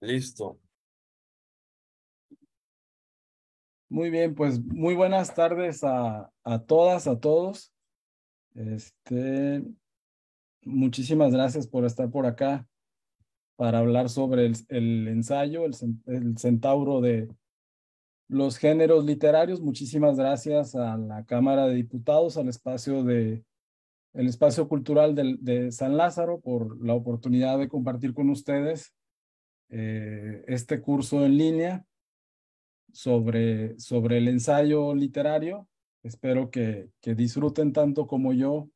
Listo. Muy bien, pues muy buenas tardes a, todas, a todos. Este, muchísimas gracias por estar por acá para hablar sobre el, ensayo, el, centauro de los géneros literarios. Muchísimas gracias a la Cámara de Diputados, al espacio de el espacio cultural de San Lázaro por la oportunidad de compartir con ustedes eh, este curso en línea sobre, sobre el ensayo literario. Espero que, disfruten tanto como yo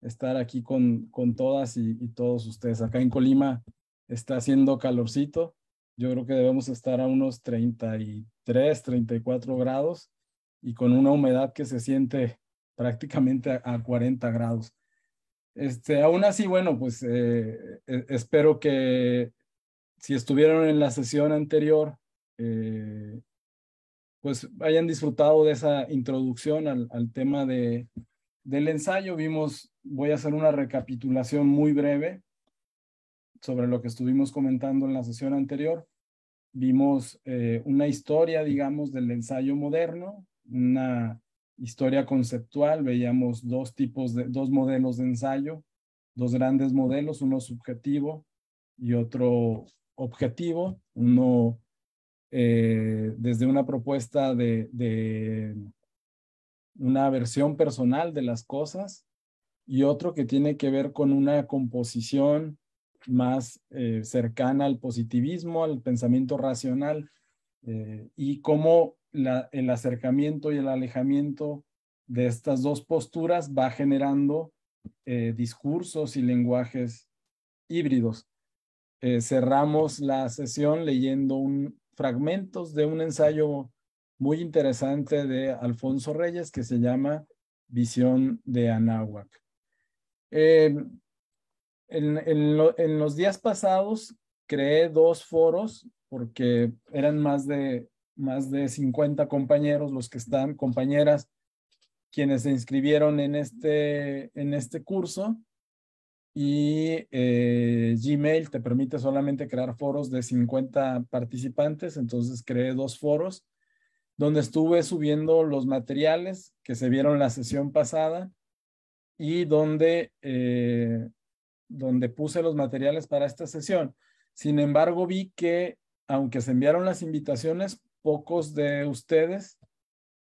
estar aquí con, con todas y, todos ustedes. Acá en Colima está haciendo calorcito. Yo creo que debemos estar a unos 33, 34 grados y con una humedad que se siente prácticamente a, 40 grados. Este, aún así, bueno, pues eh, e, espero que si estuvieron en la sesión anterior, eh, pues hayan disfrutado de esa introducción al, tema de, del ensayo. Vimos, voy a hacer una recapitulación muy breve sobre lo que estuvimos comentando en la sesión anterior. Vimos eh, una historia, digamos, del ensayo moderno, una historia conceptual. Veíamos dos tipos de, dos modelos de ensayo, dos grandes modelos, uno subjetivo y otro objetivo, uno eh, desde una propuesta de, una versión personal de las cosas y otro que tiene que ver con una composición más eh, cercana al positivismo, al pensamiento racional eh, y cómo el acercamiento y el alejamiento de estas dos posturas va generando discursos y lenguajes híbridos. Eh, cerramos la sesión leyendo un, fragmentos de un ensayo muy interesante de Alfonso Reyes que se llama Visión de Anáhuac. Eh, en, los días pasados creé dos foros porque eran más de, más de 50 compañeros los que están, compañeras, quienes se inscribieron en este, en este curso y eh, Gmail te permite solamente crear foros de 50 participantes, entonces creé dos foros donde estuve subiendo los materiales que se vieron la sesión pasada y donde, eh, donde puse los materiales para esta sesión. Sin embargo, vi que aunque se enviaron las invitaciones, pocos de ustedes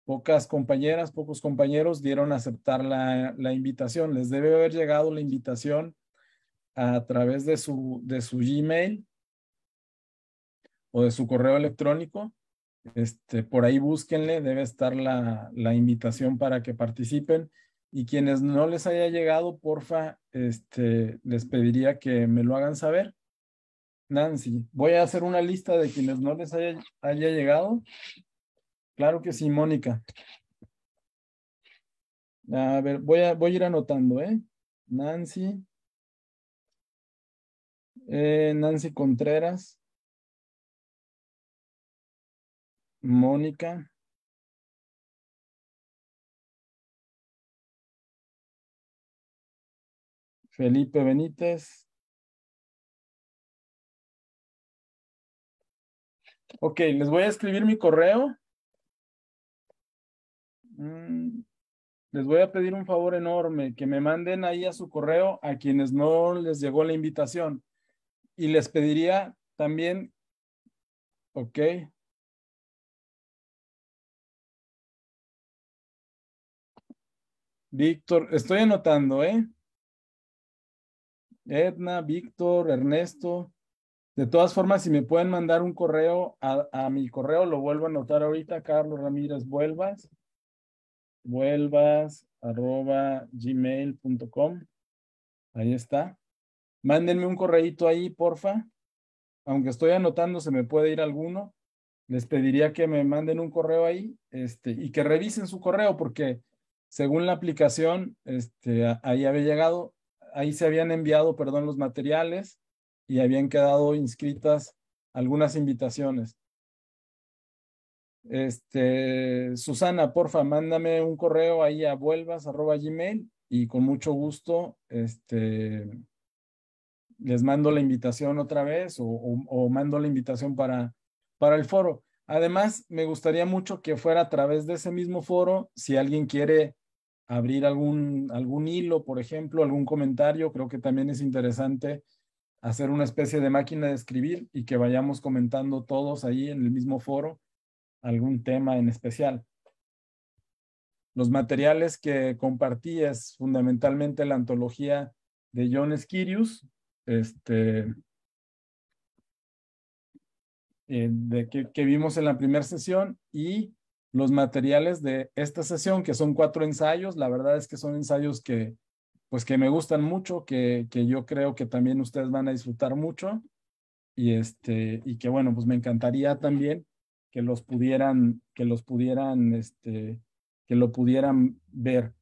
Pocas compañeras, pocos compañeros dieron a aceptar la, la invitación. Les debe haber llegado la invitación a través de su, de su Gmail o de su correo electrónico. Este, por ahí búsquenle, debe estar la, la, invitación para que participen. Y quienes no les haya llegado, porfa, este, les pediría que me lo hagan saber. Nancy, voy a hacer una lista de quienes no les haya llegado Claro que sí, Mónica. A ver, voy a, voy a ir anotando, ¿eh? Nancy. Eh, Nancy Contreras. Mónica. Felipe Benítez. Ok, les voy a escribir mi correo Mm, les voy a pedir un favor enorme, que me manden ahí a su correo a quienes no les llegó la invitación. Y les pediría también, ok. Víctor, estoy anotando, ¿eh? Edna, Víctor, Ernesto. De todas formas, si me pueden mandar un correo a, a mi correo, lo vuelvo a anotar ahorita, Carlos Ramírez Vuelvas vuelvas Ahí está. Mándenme un correíto ahí, porfa. Aunque estoy anotando, se me puede ir alguno. Les pediría que me manden un correo ahí este, y que revisen su correo porque según la aplicación, este, ahí había llegado, ahí se habían enviado, perdón, los materiales y habían quedado inscritas algunas invitaciones. Este, Susana, porfa, mándame un correo ahí a vuelvas gmail y con mucho gusto este, les mando la invitación otra vez o, mando la invitación para, para el foro. Además, me gustaría mucho que fuera a través de ese mismo foro, si alguien quiere abrir algún, algún hilo, por ejemplo, algún comentario, creo que también es interesante hacer una especie de máquina de escribir y que vayamos comentando todos ahí en el mismo foro algún tema en especial. Los materiales que compartí es fundamentalmente la antología de John Skirius, este, eh, de que, vimos en la primera sesión y los materiales de esta sesión, que son cuatro ensayos. La verdad es que son ensayos que, pues, que me gustan mucho, que, que yo creo que también ustedes van a disfrutar mucho y, este, y que, bueno, pues me encantaría también que los pudieran, que los pudieran, este, que lo pudieran ver.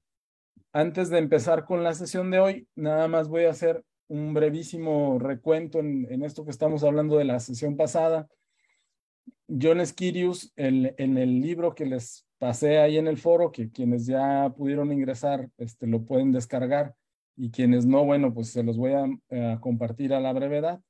Antes de empezar con la sesión de hoy, nada más voy a hacer un brevísimo recuento en, esto que estamos hablando de la sesión pasada. John Esquirius, el, en el libro que les pasé ahí en el foro, que quienes ya pudieron ingresar este, lo pueden descargar y quienes no, bueno, pues se los voy a eh, compartir a la brevedad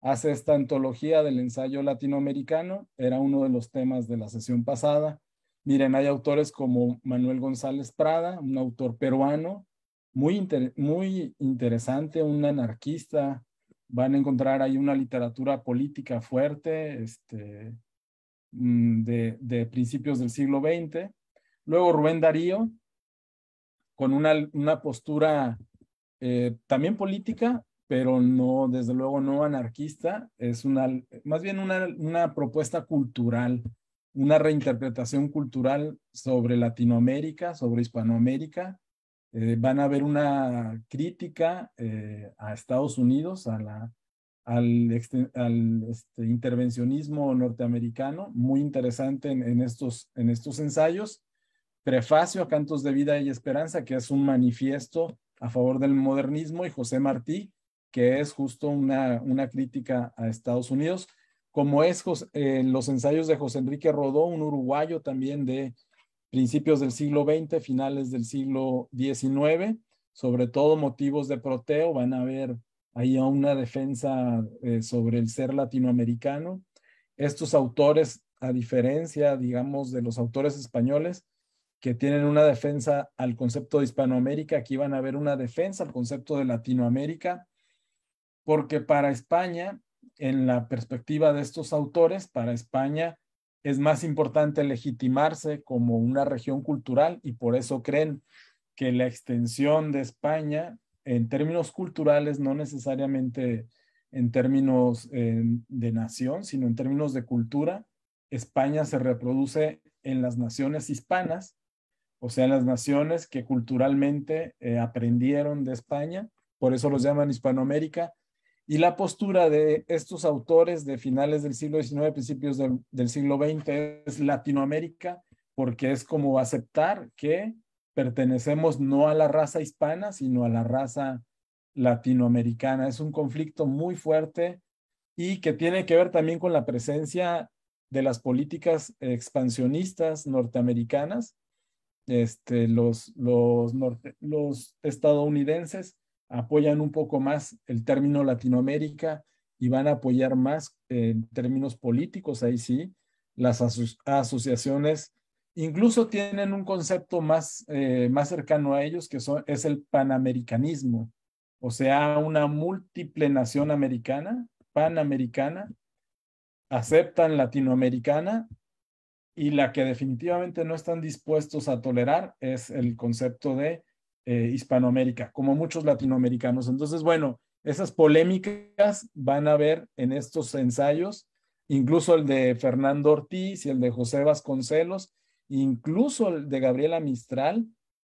hace esta antología del ensayo latinoamericano, era uno de los temas de la sesión pasada. Miren, hay autores como Manuel González Prada, un autor peruano, muy, muy interesante, un anarquista. Van a encontrar ahí una literatura política fuerte este, mm, de, de principios del siglo XX. Luego Rubén Darío, con una, una postura eh, también política, pero no, desde luego no anarquista, es una, más bien una, una propuesta cultural, una reinterpretación cultural sobre Latinoamérica, sobre Hispanoamérica. Eh, van a haber una crítica eh, a Estados Unidos, a la, al, al este, intervencionismo norteamericano, muy interesante en, en, estos, en estos ensayos. Prefacio a Cantos de Vida y Esperanza, que es un manifiesto a favor del modernismo, y José Martí, que es justo una, una crítica a Estados Unidos, como es eh, los ensayos de José Enrique Rodó, un uruguayo también de principios del siglo XX, finales del siglo XIX, sobre todo motivos de proteo, van a ver ahí una defensa eh, sobre el ser latinoamericano. Estos autores, a diferencia, digamos, de los autores españoles, que tienen una defensa al concepto de Hispanoamérica, aquí van a ver una defensa al concepto de Latinoamérica, porque para España, en la perspectiva de estos autores, para España es más importante legitimarse como una región cultural y por eso creen que la extensión de España en términos culturales, no necesariamente en términos eh, de nación, sino en términos de cultura, España se reproduce en las naciones hispanas, o sea, en las naciones que culturalmente eh, aprendieron de España, por eso los llaman Hispanoamérica, y la postura de estos autores de finales del siglo XIX, principios del, siglo XX es Latinoamérica, porque es como aceptar que pertenecemos no a la raza hispana, sino a la raza latinoamericana. Es un conflicto muy fuerte y que tiene que ver también con la presencia de las políticas expansionistas norteamericanas. Este, los estadounidenses apoyan un poco más el término Latinoamérica y van a apoyar más eh, en términos políticos, ahí sí, las asociaciones incluso tienen un concepto más, eh, más cercano a ellos, que es el panamericanismo, o sea, una múltiple nación americana, panamericana, aceptan latinoamericana y la que definitivamente no están dispuestos a tolerar es el concepto de eh, Hispanoamérica, como muchos latinoamericanos. Entonces, bueno, esas polémicas van a ver en estos ensayos, incluso el de Fernando Ortiz y el de José Vasconcelos, incluso el de Gabriela Mistral,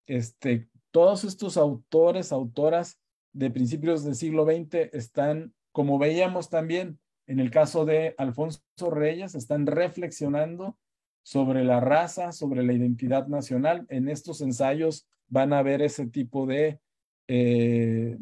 este, todos estos autores, autoras de principios del siglo XX están, como veíamos también en el caso de Alfonso Reyes, están reflexionando sobre la raza, sobre la identidad nacional en estos ensayos van a ver ese tipo eh, de,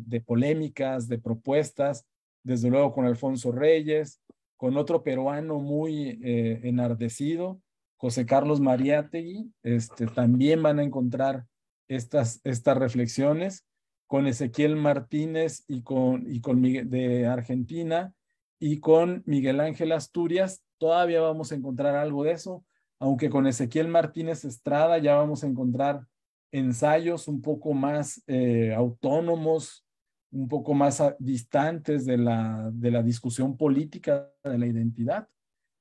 de, polémicas, de propuestas, desde luego con Alfonso Reyes, con otro peruano muy eh, enardecido, José Carlos Mariátegui, este, también van a encontrar estas, estas reflexiones, con Ezequiel Martínez y con, y con de Argentina y con Miguel Ángel Asturias, todavía vamos a encontrar algo de eso, aunque con Ezequiel Martínez Estrada ya vamos a encontrar ensayos un poco más eh, autónomos, un poco más ah, distantes de la, de la discusión política de la identidad.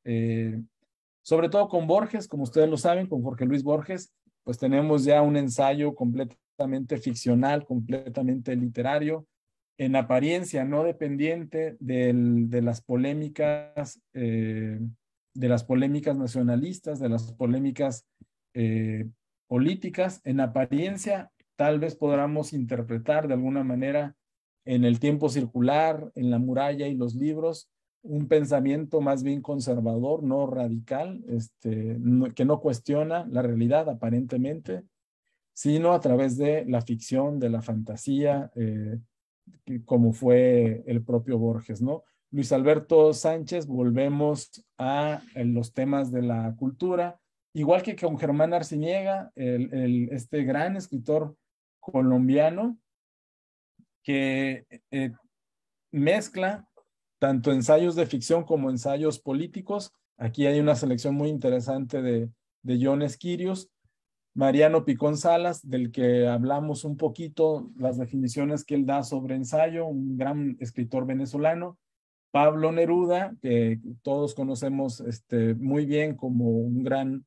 Eh, sobre todo con Borges, como ustedes lo saben, con Jorge Luis Borges, pues tenemos ya un ensayo completamente ficcional, completamente literario, en apariencia no dependiente de las polémicas, eh, de las polémicas nacionalistas, de las polémicas políticas, en apariencia, tal vez podamos interpretar de alguna manera en el tiempo circular, en la muralla y los libros, un pensamiento más bien conservador, no radical, este, que no cuestiona la realidad aparentemente, sino a través de la ficción, de la fantasía, eh, como fue el propio Borges, ¿no? Luis Alberto Sánchez, volvemos a eh, los temas de la cultura, igual que con Germán Arciniega, este gran escritor colombiano que eh, mezcla tanto ensayos de ficción como ensayos políticos. Aquí hay una selección muy interesante de, de John Esquirios, Mariano Picón Salas, del que hablamos un poquito, las definiciones que él da sobre ensayo, un gran escritor venezolano, Pablo Neruda, que todos conocemos este, muy bien como un gran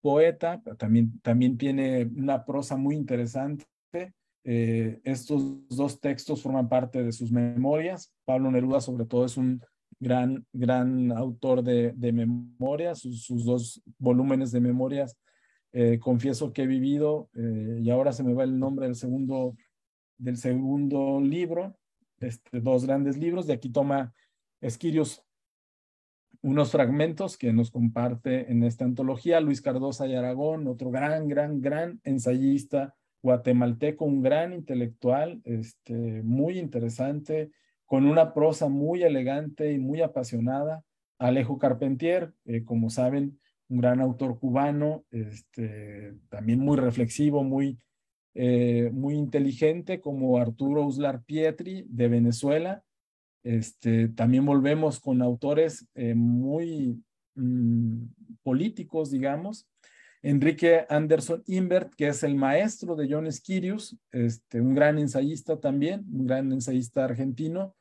poeta, también, también tiene una prosa muy interesante. Eh, estos dos textos forman parte de sus memorias. Pablo Neruda, sobre todo, es un gran, gran autor de, de memorias. Sus, dos volúmenes de memorias, eh, confieso que he vivido, eh, y ahora se me va el nombre del segundo, del segundo libro, este, dos grandes libros. De aquí toma Esquirios unos fragmentos que nos comparte en esta antología Luis Cardosa y Aragón, otro gran, gran, gran ensayista guatemalteco, un gran intelectual, este, muy interesante, con una prosa muy elegante y muy apasionada. Alejo Carpentier, eh, como saben, un gran autor cubano, este, también muy reflexivo, muy, eh, muy inteligente, como Arturo Uslar Pietri de Venezuela, este, también volvemos con autores eh, muy mm, políticos, digamos. Enrique Anderson Invert, que es el maestro de John Esquirius, este, un gran ensayista también, un gran ensayista argentino,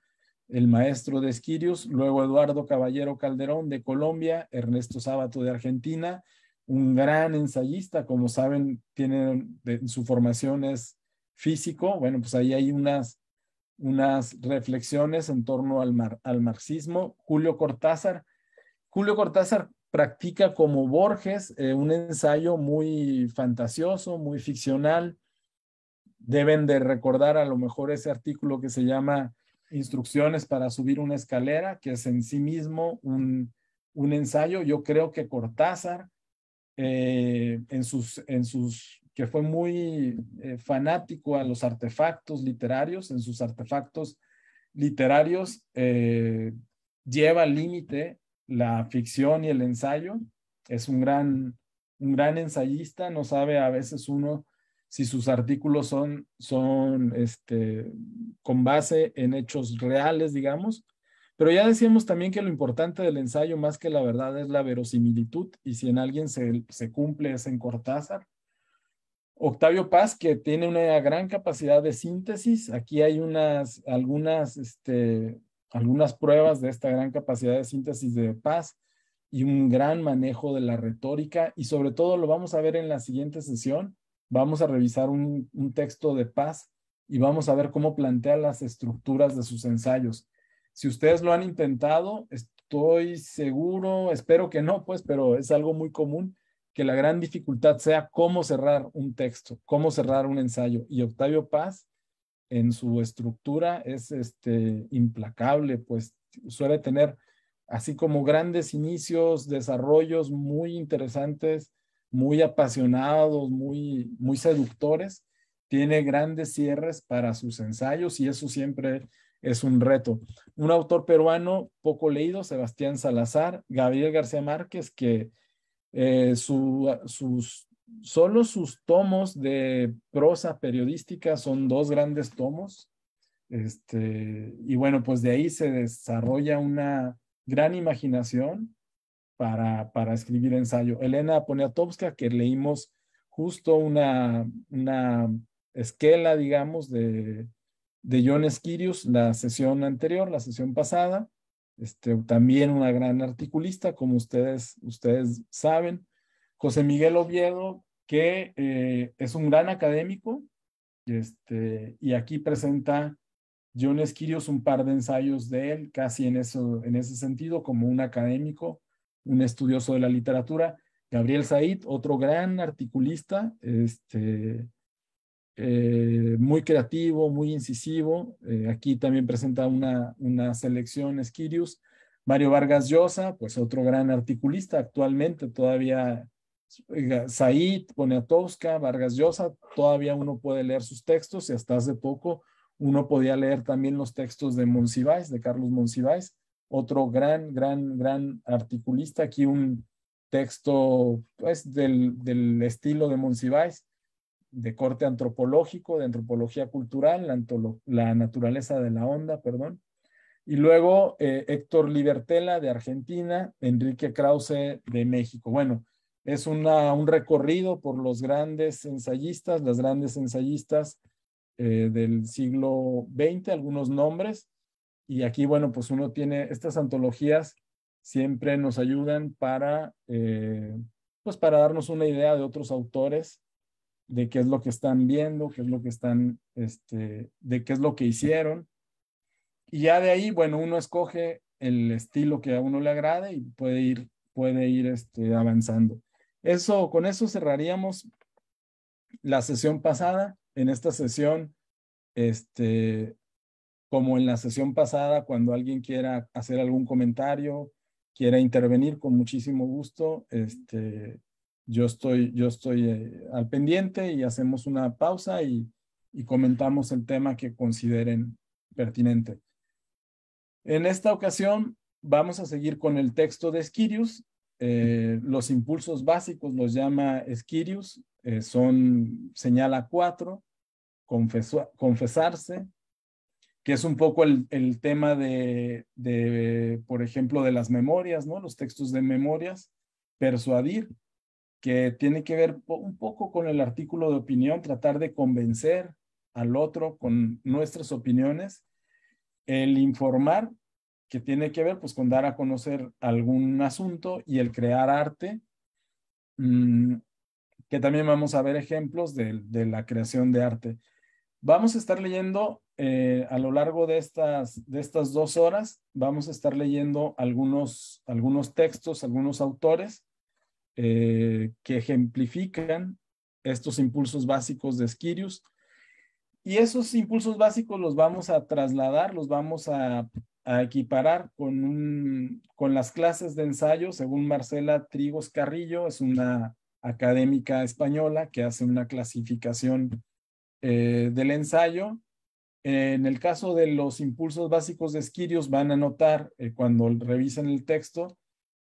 el maestro de Esquirius, luego Eduardo Caballero Calderón de Colombia, Ernesto Sábato de Argentina, un gran ensayista, como saben, tiene su formación es físico, bueno, pues ahí hay unas unas reflexiones en torno al, mar, al marxismo. Julio Cortázar. Julio Cortázar practica como Borges eh, un ensayo muy fantasioso, muy ficcional. Deben de recordar a lo mejor ese artículo que se llama Instrucciones para subir una escalera, que es en sí mismo un, un ensayo. Yo creo que Cortázar eh, en, sus, en sus que fue muy eh, fanático a los artefactos literarios, en sus artefactos literarios eh, lleva al límite la ficción y el ensayo. Es un gran, un gran ensayista, no sabe a veces uno si sus artículos son, son este, con base en hechos reales, digamos. Pero ya decíamos también que lo importante del ensayo, más que la verdad, es la verosimilitud y si en alguien se, se cumple es en Cortázar. Octavio Paz, que tiene una gran capacidad de síntesis. Aquí hay unas, algunas, este, algunas pruebas de esta gran capacidad de síntesis de Paz y un gran manejo de la retórica y sobre todo lo vamos a ver en la siguiente sesión. Vamos a revisar un, un texto de Paz y vamos a ver cómo plantea las estructuras de sus ensayos. Si ustedes lo han intentado, estoy seguro, espero que no, pues, pero es algo muy común que la gran dificultad sea cómo cerrar un texto, cómo cerrar un ensayo. Y Octavio Paz, en su estructura, es este, implacable, pues suele tener así como grandes inicios, desarrollos muy interesantes, muy apasionados, muy, muy seductores. Tiene grandes cierres para sus ensayos y eso siempre es un reto. Un autor peruano poco leído, Sebastián Salazar, Gabriel García Márquez, que eh, sus, solo sus tomos de prosa periodística son dos grandes tomos. Este, y bueno, pues de ahí se desarrolla una gran imaginación para, para escribir ensayo. Elena Poniatowska, que leímos justo una, una esquela, digamos, de, de John Esquirius la sesión anterior, la sesión pasada, este, también una gran articulista, como ustedes, ustedes saben. José Miguel Oviedo, que eh, es un gran académico, este, y aquí presenta John Esquirios un par de ensayos de él, casi en, eso, en ese sentido, como un académico, un estudioso de la literatura. Gabriel Said, otro gran articulista, este, eh, muy creativo, muy incisivo. Eh, aquí también presenta una, una selección Esquirius. Mario Vargas Llosa, pues otro gran articulista actualmente, todavía Said, Poniatowska, Vargas Llosa, todavía uno puede leer sus textos y hasta hace poco uno podía leer también los textos de Monsiváis, de Carlos Monsiváis, otro gran, gran, gran articulista. Aquí un texto pues, del, del estilo de Monsiváis, de corte antropológico, de antropología cultural, la, naturaleza de la onda, perdón. Y luego eh, Héctor Libertela de Argentina, Enrique Krause de México. Bueno, es una, un recorrido por los grandes ensayistas, las grandes ensayistas eh, del siglo XX, algunos nombres. Y aquí, bueno, pues uno tiene estas antologías siempre nos ayudan para, eh, pues para darnos una idea de otros autores de qué es lo que están viendo, qué es lo que están, este, de qué es lo que hicieron. Y ya de ahí, bueno, uno escoge el estilo que a uno le agrade y puede ir, puede ir este, avanzando. Eso, con eso cerraríamos la sesión pasada. En esta sesión, este, como en la sesión pasada, cuando alguien quiera hacer algún comentario, quiera intervenir, con muchísimo gusto, este, yo estoy, yo estoy eh, al pendiente y hacemos una pausa y, comentamos el tema que consideren pertinente. En esta ocasión vamos a seguir con el texto de Esquirius. Eh, los impulsos básicos los llama Esquirius, eh, son señala cuatro, confesarse, que es un poco el, tema de, por ejemplo, de las memorias, ¿no? Los textos de memorias, persuadir, que tiene que ver un poco con el artículo de opinión, tratar de convencer al otro con nuestras opiniones, el informar, que tiene que ver pues con dar a conocer algún asunto y el crear arte, mm, que también vamos a ver ejemplos de, la creación de arte. Vamos a estar leyendo eh, a lo largo de estas, de estas dos horas, vamos a estar leyendo algunos, algunos textos, algunos autores eh, que ejemplifican estos impulsos básicos de Esquirius. Y esos impulsos básicos los vamos a trasladar, los vamos a, equiparar con, las clases de ensayo, según Marcela Trigos Carrillo, es una académica española que hace una clasificación eh, del ensayo. En el caso de los impulsos básicos de Esquirius, van a notar eh, cuando revisen el texto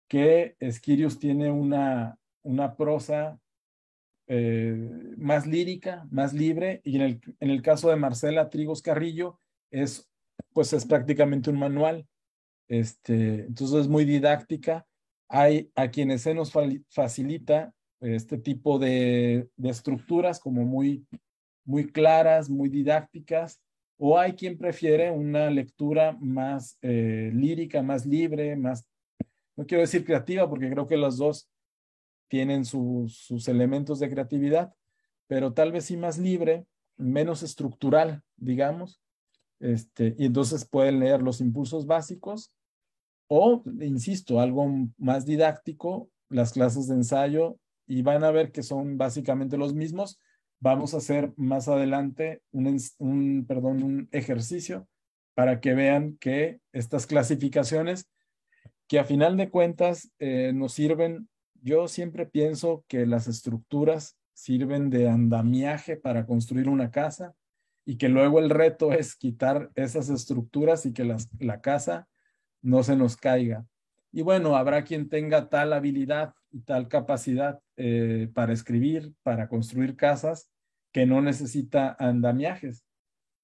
que Esquirius tiene una, una prosa eh, más lírica, más libre, y en el, en el, caso de Marcela Trigos Carrillo es, pues es prácticamente un manual, este, entonces es muy didáctica. Hay a quienes se nos facilita este tipo de, estructuras como muy, muy claras, muy didácticas, o hay quien prefiere una lectura más eh, lírica, más libre, más no quiero decir creativa porque creo que las dos tienen sus elementos de creatividad, pero tal vez sí más libre, menos estructural, digamos, este, y entonces pueden leer los impulsos básicos o, insisto, algo más didáctico, las clases de ensayo, y van a ver que son básicamente los mismos. Vamos a hacer más adelante un, perdón, un ejercicio para que vean que estas clasificaciones que a final de cuentas eh, nos sirven, yo siempre pienso que las estructuras sirven de andamiaje para construir una casa y que luego el reto es quitar esas estructuras y que la casa no se nos caiga. Y bueno, habrá quien tenga tal habilidad y tal capacidad eh, para escribir, para construir casas, que no necesita andamiajes.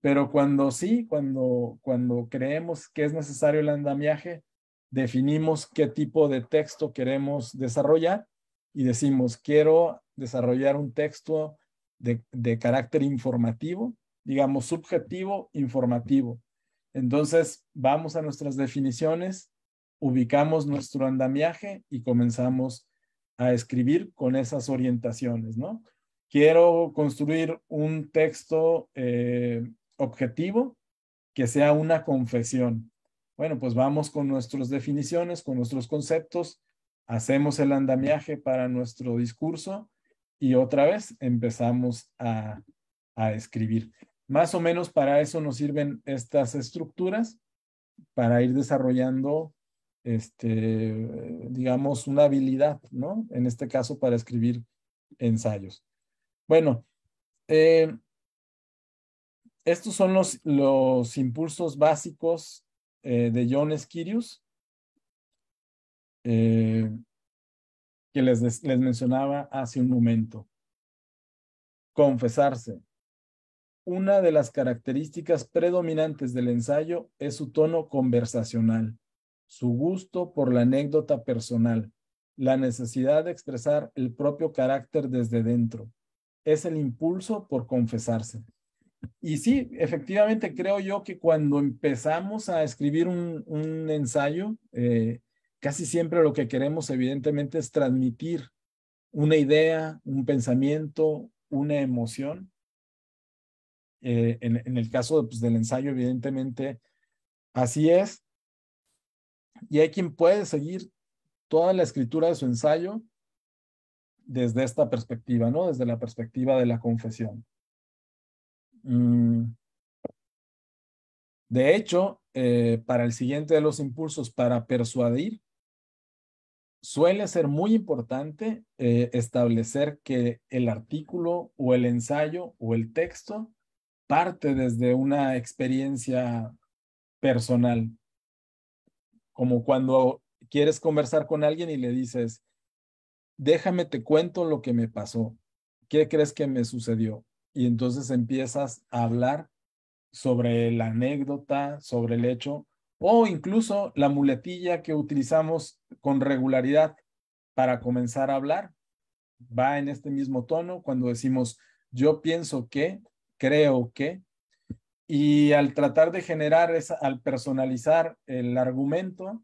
Pero cuando sí, cuando, cuando creemos que es necesario el andamiaje, definimos qué tipo de texto queremos desarrollar y decimos, quiero desarrollar un texto de, carácter informativo, digamos, subjetivo, informativo. Entonces, vamos a nuestras definiciones, ubicamos nuestro andamiaje y comenzamos a escribir con esas orientaciones, ¿no? Quiero construir un texto eh, objetivo que sea una confesión. Bueno, pues vamos con nuestras definiciones, con nuestros conceptos, hacemos el andamiaje para nuestro discurso y otra vez empezamos a, escribir. Más o menos para eso nos sirven estas estructuras, para ir desarrollando, este, digamos, una habilidad, ¿no? En este caso, para escribir ensayos. Bueno, eh, estos son los, los impulsos básicos eh, de John Esquirius eh, que les mencionaba hace un momento. Confesarse. Una de las características predominantes del ensayo es su tono conversacional, su gusto por la anécdota personal, la necesidad de expresar el propio carácter desde dentro. Es el impulso por confesarse. Y sí, efectivamente creo yo que cuando empezamos a escribir un, ensayo, eh, casi siempre lo que queremos evidentemente es transmitir una idea, un pensamiento, una emoción. Eh, en, el caso pues, del ensayo, evidentemente, así es. Y hay quien puede seguir toda la escritura de su ensayo desde esta perspectiva, ¿no? Desde la perspectiva de la confesión. Mm. de hecho, eh, para el siguiente de los impulsos, para persuadir, suele ser muy importante eh, establecer que el artículo o el ensayo o el texto parte desde una experiencia personal, como cuando quieres conversar con alguien y le dices, déjame te cuento lo que me pasó, ¿qué crees que me sucedió? y entonces empiezas a hablar sobre la anécdota, sobre el hecho, o incluso la muletilla que utilizamos con regularidad para comenzar a hablar. Va en este mismo tono cuando decimos yo pienso que, creo que, y al tratar de generar, esa, al personalizar el argumento,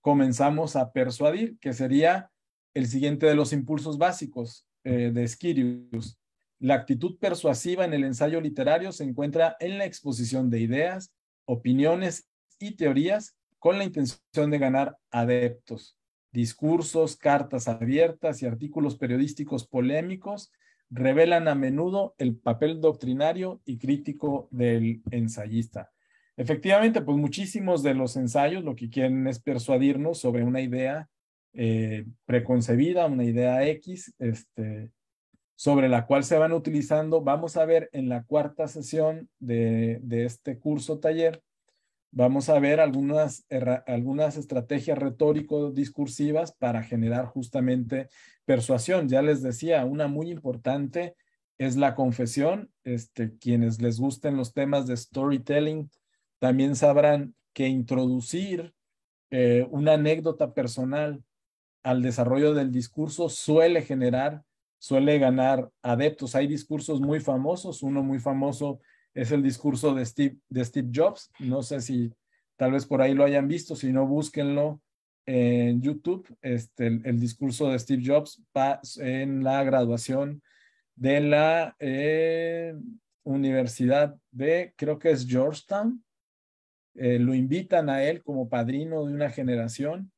comenzamos a persuadir, que sería el siguiente de los impulsos básicos eh, de Skirius. La actitud persuasiva en el ensayo literario se encuentra en la exposición de ideas, opiniones y teorías con la intención de ganar adeptos. Discursos, cartas abiertas y artículos periodísticos polémicos revelan a menudo el papel doctrinario y crítico del ensayista. Efectivamente, pues muchísimos de los ensayos lo que quieren es persuadirnos sobre una idea eh, preconcebida, una idea X, este, sobre la cual se van utilizando. Vamos a ver en la cuarta sesión de, este curso taller, vamos a ver algunas, algunas estrategias retórico-discursivas para generar justamente persuasión. Ya les decía, una muy importante es la confesión. Este, quienes les gusten los temas de storytelling también sabrán que introducir eh, una anécdota personal al desarrollo del discurso suele generar suele ganar adeptos. Hay discursos muy famosos, uno muy famoso es el discurso de Steve, de Steve Jobs, no sé si tal vez por ahí lo hayan visto, si no, búsquenlo en YouTube, este, el, discurso de Steve Jobs en la graduación de la eh, universidad de, creo que es Georgetown. Eh, lo invitan a él como padrino de una generación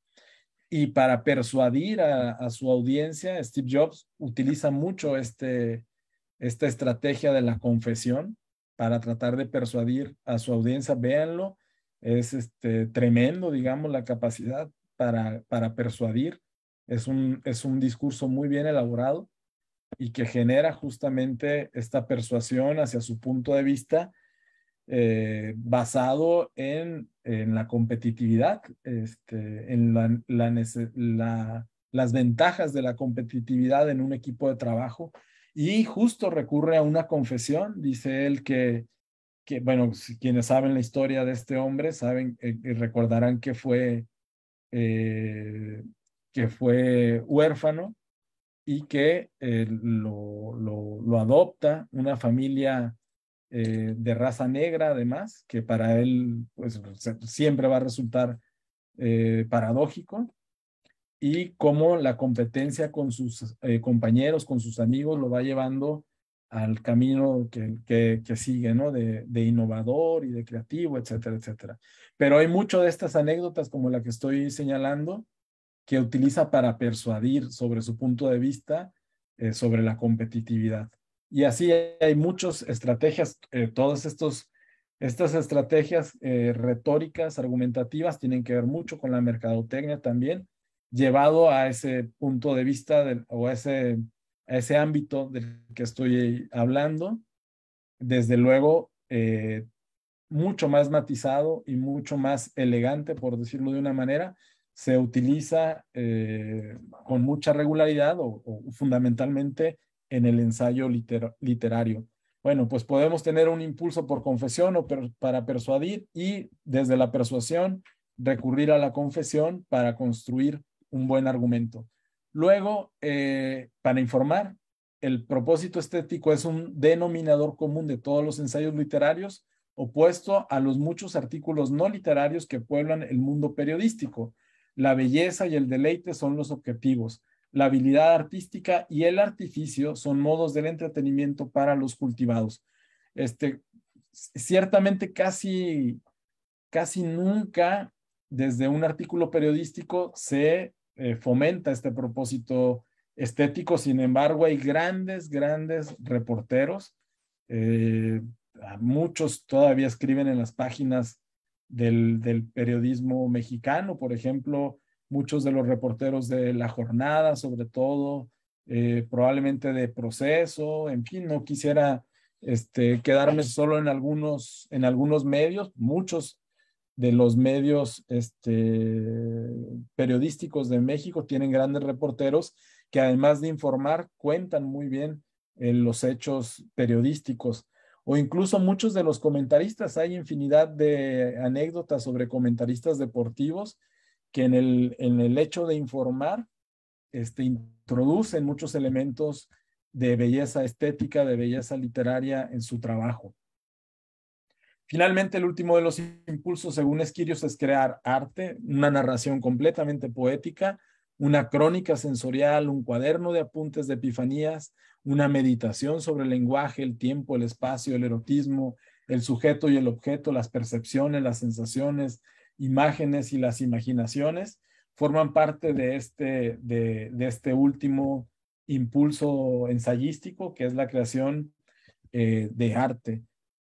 y para persuadir a, su audiencia, Steve Jobs utiliza mucho este, esta estrategia de la confesión para tratar de persuadir a su audiencia. Véanlo, es este, tremendo, digamos, la capacidad para, para persuadir. Es un, es un discurso muy bien elaborado y que genera justamente esta persuasión hacia su punto de vista eh, basado en, la competitividad, este, en la, las ventajas de la competitividad en un equipo de trabajo. Y justo recurre a una confesión, dice él que, que bueno, quienes saben la historia de este hombre saben eh, y recordarán que fue, eh, que fue huérfano y que lo, lo, adopta una familia eh, de raza negra, además, que para él pues, siempre va a resultar eh, paradójico, y cómo la competencia con sus eh, compañeros, con sus amigos, lo va llevando al camino que, que, sigue, ¿no? De, innovador y de creativo, etcétera, etcétera. Pero hay mucho de estas anécdotas, como la que estoy señalando, que utiliza para persuadir sobre su punto de vista sobre la competitividad. Y así hay muchas estrategias, eh, todas estos, estas estrategias eh, retóricas, argumentativas, tienen que ver mucho con la mercadotecnia también, llevado a ese punto de vista o a ese, ese ámbito del que estoy hablando. Desde luego, eh, mucho más matizado y mucho más elegante, por decirlo de una manera, se utiliza con mucha regularidad o fundamentalmente en el ensayo literario. Bueno, pues podemos tener un impulso por confesión o para persuadir y desde la persuasión recurrir a la confesión para construir un buen argumento. Luego, eh, para informar, el propósito estético es un denominador común de todos los ensayos literarios, opuesto a los muchos artículos no literarios que pueblan el mundo periodístico. La belleza y el deleite son los objetivos la habilidad artística y el artificio son modos del entretenimiento para los cultivados. Este, ciertamente casi, casi nunca desde un artículo periodístico se eh, fomenta este propósito estético, sin embargo hay grandes, grandes reporteros, eh, muchos todavía escriben en las páginas del, del periodismo mexicano, por ejemplo, muchos de los reporteros de la jornada, sobre todo, eh, probablemente de proceso, en fin, no quisiera este, quedarme solo en algunos, en algunos medios, muchos de los medios este, periodísticos de México tienen grandes reporteros que además de informar cuentan muy bien eh, los hechos periodísticos o incluso muchos de los comentaristas. Hay infinidad de anécdotas sobre comentaristas deportivos que en el, en el hecho de informar este, introducen muchos elementos de belleza estética, de belleza literaria en su trabajo. Finalmente, el último de los impulsos, según Esquirios, es crear arte, una narración completamente poética, una crónica sensorial, un cuaderno de apuntes de epifanías, una meditación sobre el lenguaje, el tiempo, el espacio, el erotismo, el sujeto y el objeto, las percepciones, las sensaciones, imágenes y las imaginaciones forman parte de este, de, este último impulso ensayístico que es la creación eh, de arte.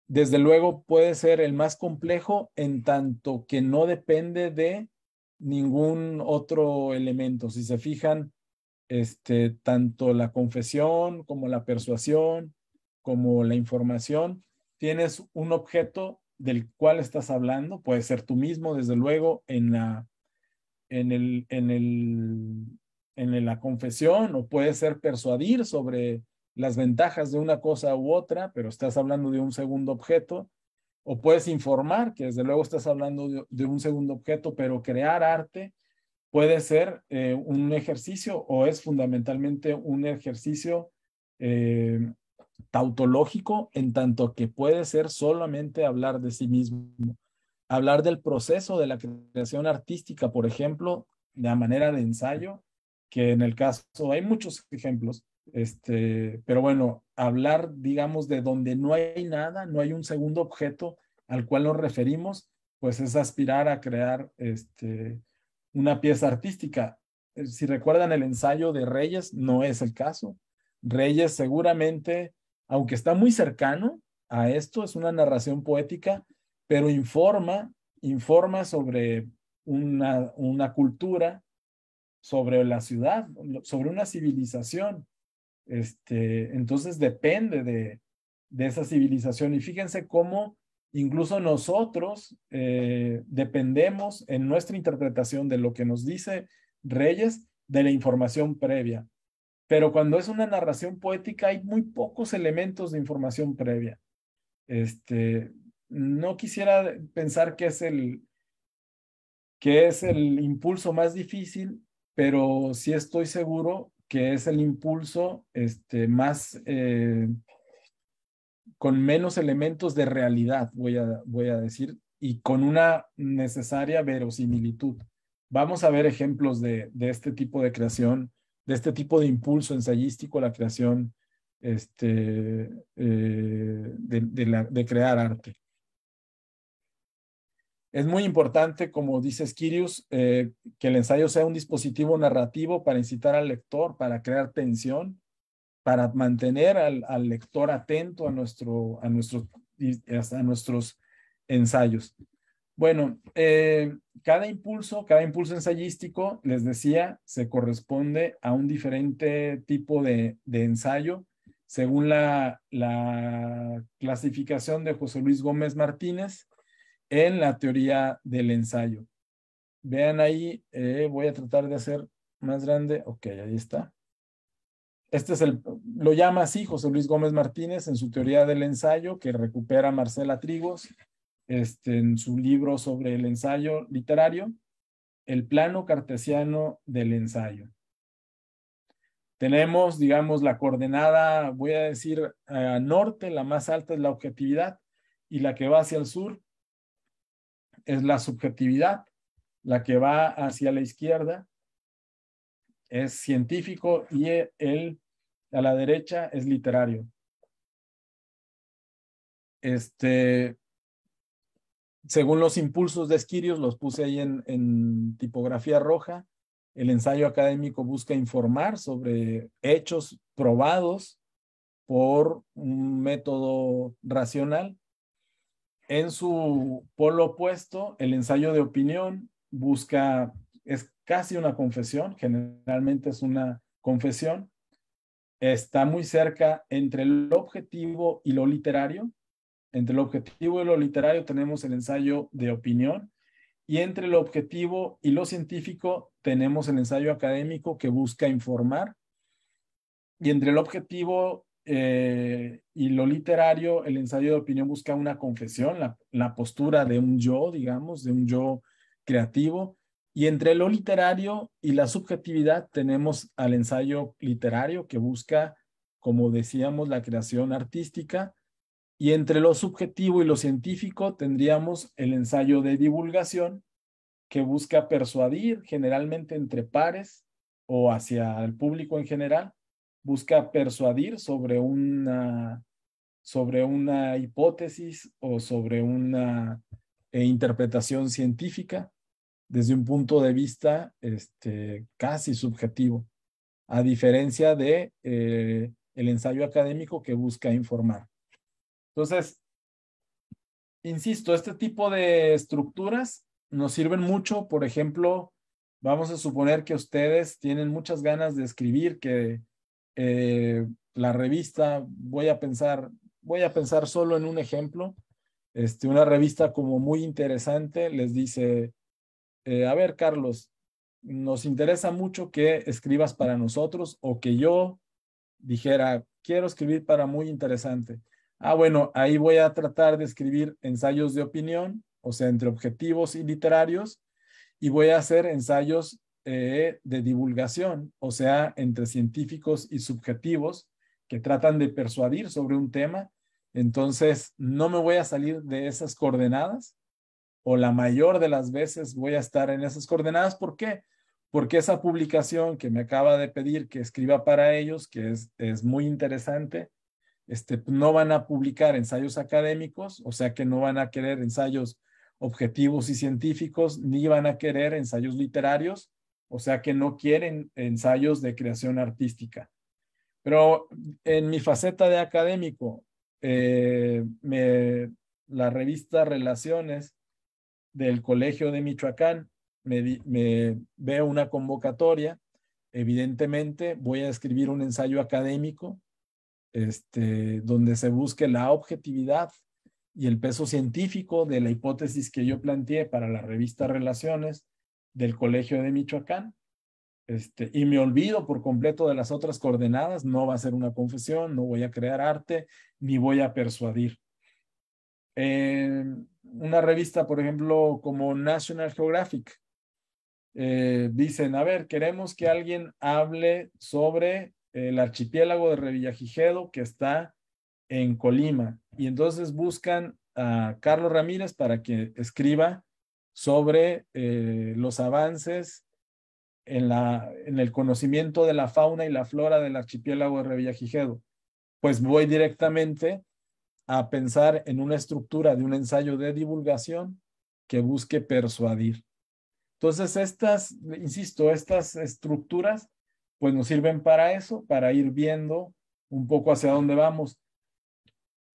Desde luego puede ser el más complejo en tanto que no depende de ningún otro elemento. Si se fijan, este, tanto la confesión como la persuasión, como la información, tienes un objeto del cual estás hablando, puede ser tú mismo, desde luego, en la, en el, en el, en la confesión, o puede ser persuadir sobre las ventajas de una cosa u otra, pero estás hablando de un segundo objeto, o puedes informar, que desde luego estás hablando de, un segundo objeto, pero crear arte puede ser eh, un ejercicio o es fundamentalmente un ejercicio eh, tautológico en tanto que puede ser solamente hablar de sí mismo. Hablar del proceso de la creación artística, por ejemplo, de la manera de ensayo, que en el caso hay muchos ejemplos, este, pero bueno, hablar, digamos, de donde no hay nada, no hay un segundo objeto al cual nos referimos, pues es aspirar a crear este, una pieza artística. Si recuerdan el ensayo de Reyes, no es el caso. Reyes seguramente, aunque está muy cercano a esto, es una narración poética, pero informa, informa sobre una, cultura, sobre la ciudad, sobre una civilización. Este, entonces depende de, esa civilización. Y fíjense cómo incluso nosotros eh, dependemos en nuestra interpretación de lo que nos dice Reyes de la información previa pero cuando es una narración poética hay muy pocos elementos de información previa. Este, no quisiera pensar que es el es el impulso más difícil, pero sí estoy seguro que es el impulso este, más eh, con menos elementos de realidad, voy a, voy a decir, y con una necesaria verosimilitud. Vamos a ver ejemplos de este tipo de creación de este tipo de impulso ensayístico a la creación este, eh, de, crear arte. Es muy importante, como dice Skirius, eh, que el ensayo sea un dispositivo narrativo para incitar al lector, para crear tensión, para mantener al, al lector atento a, nuestro, a, a nuestros ensayos. Bueno, eh, cada impulso, cada impulso ensayístico, les decía, se corresponde a un diferente tipo de, ensayo. Según la, clasificación de José Luis Gómez Martínez en la teoría del ensayo. Vean ahí, eh, voy a tratar de hacer más grande. Ok, ahí está. Este es el, lo llama así José Luis Gómez Martínez en su teoría del ensayo que recupera Marcela Trigos este, en su libro sobre el ensayo literario, el plano cartesiano del ensayo. Tenemos, digamos, la coordenada, voy a decir, a norte, la más alta es la objetividad, y la que va hacia el sur es la subjetividad, la que va hacia la izquierda es científico y e, el a la derecha es literario. Este, según los impulsos de Esquirios, los puse ahí en, tipografía roja. El ensayo académico busca informar sobre hechos probados por un método racional. En su polo opuesto, el ensayo de opinión busca, es casi una confesión, generalmente es una confesión, está muy cerca entre lo objetivo y lo literario, entre lo objetivo y lo literario tenemos el ensayo de opinión y entre lo objetivo y lo científico tenemos el ensayo académico que busca informar. Y entre el objetivo eh, y lo literario, el ensayo de opinión busca una confesión, la postura de un yo, digamos, de un yo creativo. Y entre lo literario y la subjetividad tenemos al ensayo literario que busca, como decíamos, la creación artística y entre lo subjetivo y lo científico tendríamos el ensayo de divulgación, que busca persuadir generalmente entre pares o hacia el público en general, busca persuadir sobre una, sobre una hipótesis o sobre una eh, interpretación científica desde un punto de vista este, casi subjetivo, a diferencia de eh, el ensayo académico que busca informar. Entonces, insisto, este tipo de estructuras nos sirven mucho. Por ejemplo, vamos a suponer que ustedes tienen muchas ganas de escribir, que eh, la revista, voy a pensar, voy a pensar solo en un ejemplo. Este, una revista como muy interesante les dice, eh, a ver, Carlos, nos interesa mucho que escribas para nosotros o que yo dijera, quiero escribir para muy interesante. Ah, bueno, ahí voy a tratar de escribir ensayos de opinión, o sea, entre objetivos y literarios, y voy a hacer ensayos eh, de divulgación, o sea, entre científicos y subjetivos que tratan de persuadir sobre un tema. Entonces, no me voy a salir de esas coordenadas, o la mayor de las veces voy a estar en esas coordenadas. ¿Por qué? Porque esa publicación que me acaba de pedir que escriba para ellos, que es, es muy interesante, este, no van a publicar ensayos académicos, o sea que no van a querer ensayos objetivos y científicos, ni van a querer ensayos literarios, o sea que no quieren ensayos de creación artística. Pero en mi faceta de académico, eh, la revista Relaciones del Colegio de Michoacán me, me veo una convocatoria. Evidentemente, voy a escribir un ensayo académico este, donde se busque la objetividad y el peso científico de la hipótesis que yo planteé para la revista Relaciones del Colegio de Michoacán. Este, y me olvido por completo de las otras coordenadas, no va a ser una confesión, no voy a crear arte, ni voy a persuadir. una revista, por ejemplo, como National Geographic, eh, dicen, a ver, queremos que alguien hable sobre el archipiélago de Revillagigedo que está en Colima. Y entonces buscan a Carlos Ramírez para que escriba sobre eh, los avances en, la, en el conocimiento de la fauna y la flora del archipiélago de Revillagigedo. Pues voy directamente a pensar en una estructura de un ensayo de divulgación que busque persuadir. Entonces, estas, insisto, estas estructuras pues nos sirven para eso, para ir viendo un poco hacia dónde vamos.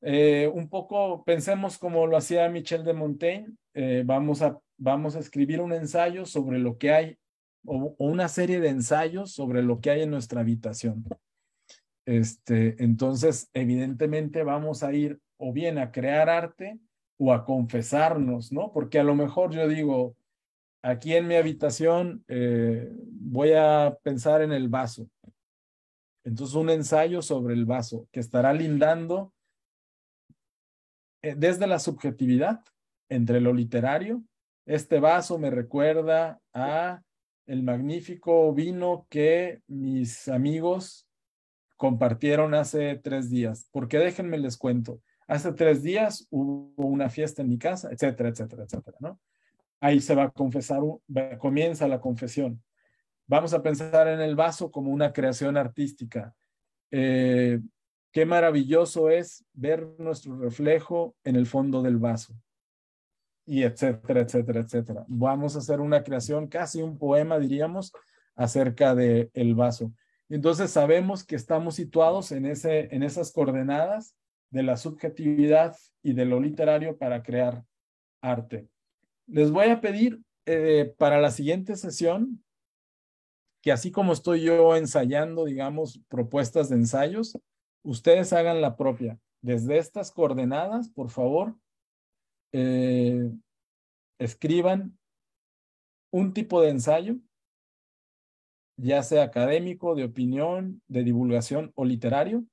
Eh, un poco pensemos como lo hacía Michel de Montaigne, eh, vamos, a, vamos a escribir un ensayo sobre lo que hay o, una serie de ensayos sobre lo que hay en nuestra habitación. Este, entonces, evidentemente vamos a ir o bien a crear arte o a confesarnos, ¿no? Porque a lo mejor yo digo, aquí en mi habitación eh, voy a pensar en el vaso. Entonces, un ensayo sobre el vaso que estará lindando eh, desde la subjetividad entre lo literario. Este vaso me recuerda a el magnífico vino que mis amigos compartieron hace tres días. Porque déjenme les cuento, hace tres días hubo una fiesta en mi casa, etcétera, etcétera, etcétera, ¿no? ahí se va a confesar, comienza la confesión. Vamos a pensar en el vaso como una creación artística. Eh, qué maravilloso es ver nuestro reflejo en el fondo del vaso. Y etcétera, etcétera, etcétera. Vamos a hacer una creación, casi un poema, diríamos, acerca del el vaso. Entonces sabemos que estamos situados en, ese, en esas coordenadas de la subjetividad y de lo literario para crear arte. Les voy a pedir eh, para la siguiente sesión que así como estoy yo ensayando, digamos, propuestas de ensayos, ustedes hagan la propia. Desde estas coordenadas, por favor, eh, escriban un tipo de ensayo, ya sea académico, de opinión, de divulgación o literario,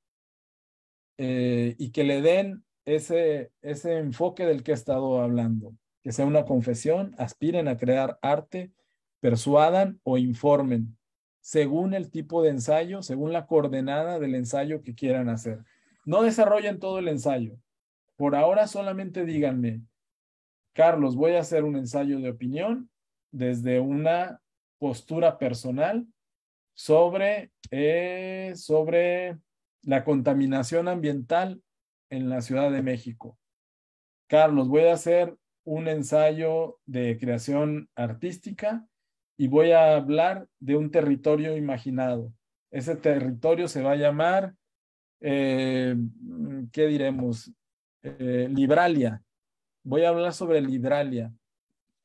eh, y que le den ese enfoque del que he estado hablando que sea una confesión, aspiren a crear arte, persuadan o informen, según el tipo de ensayo, según la coordenada del ensayo que quieran hacer. No desarrollen todo el ensayo. Por ahora solamente díganme, Carlos, voy a hacer un ensayo de opinión desde una postura personal sobre, eh, sobre la contaminación ambiental en la Ciudad de México. Carlos, voy a hacer un ensayo de creación artística y voy a hablar de un territorio imaginado. Ese territorio se va a llamar, eh, ¿qué diremos? Eh, Libralia. Voy a hablar sobre Libralia.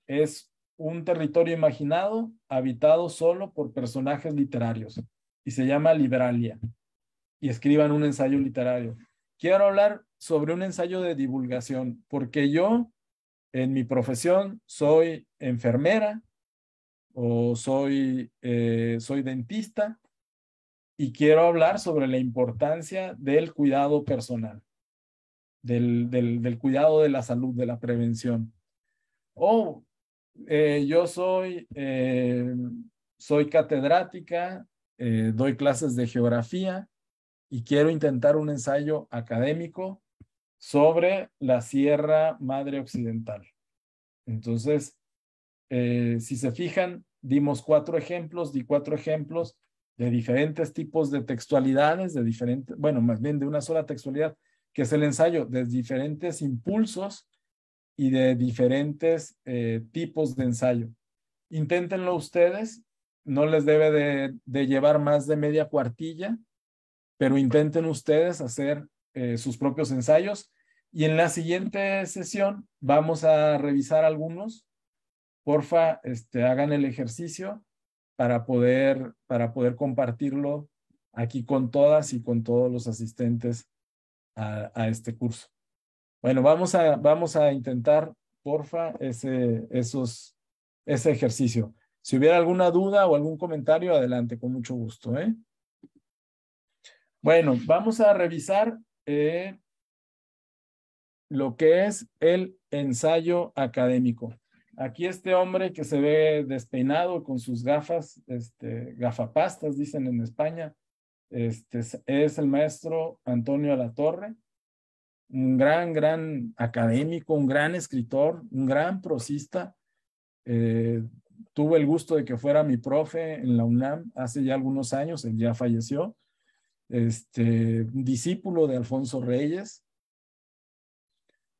Es un territorio imaginado habitado solo por personajes literarios y se llama Libralia. Y escriban un ensayo literario. Quiero hablar sobre un ensayo de divulgación porque yo en mi profesión soy enfermera o soy, eh, soy dentista y quiero hablar sobre la importancia del cuidado personal, del, cuidado de la salud, de la prevención. O eh, yo soy, eh, soy catedrática, doy clases de geografía y quiero intentar un ensayo académico sobre la Sierra Madre Occidental. Entonces, eh, si se fijan, dimos cuatro ejemplos, di cuatro ejemplos de diferentes tipos de textualidades, de diferentes, bueno, más bien de una sola textualidad, que es el ensayo, de diferentes impulsos y de diferentes eh, tipos de ensayo. Inténtenlo ustedes, no les debe de llevar más de media cuartilla, pero intenten ustedes hacer eh, sus propios ensayos. Y en la siguiente sesión vamos a revisar algunos. Porfa, este, hagan el ejercicio para poder, para poder compartirlo aquí con todas y con todos los asistentes a, este curso. Bueno, vamos a, vamos a intentar, porfa, ese, esos, ese ejercicio. Si hubiera alguna duda o algún comentario, adelante, con mucho gusto. ¿eh? Bueno, vamos a revisar eh, lo que es el ensayo académico. Aquí este hombre que se ve despeinado con sus gafas, este, gafapastas, dicen en España, este, es el maestro Antonio Alatorre, un gran, gran académico, un gran escritor, un gran prosista. Eh, tuve el gusto de que fuera mi profe en la UNAM hace ya algunos años, él ya falleció, este, discípulo de Alfonso Reyes,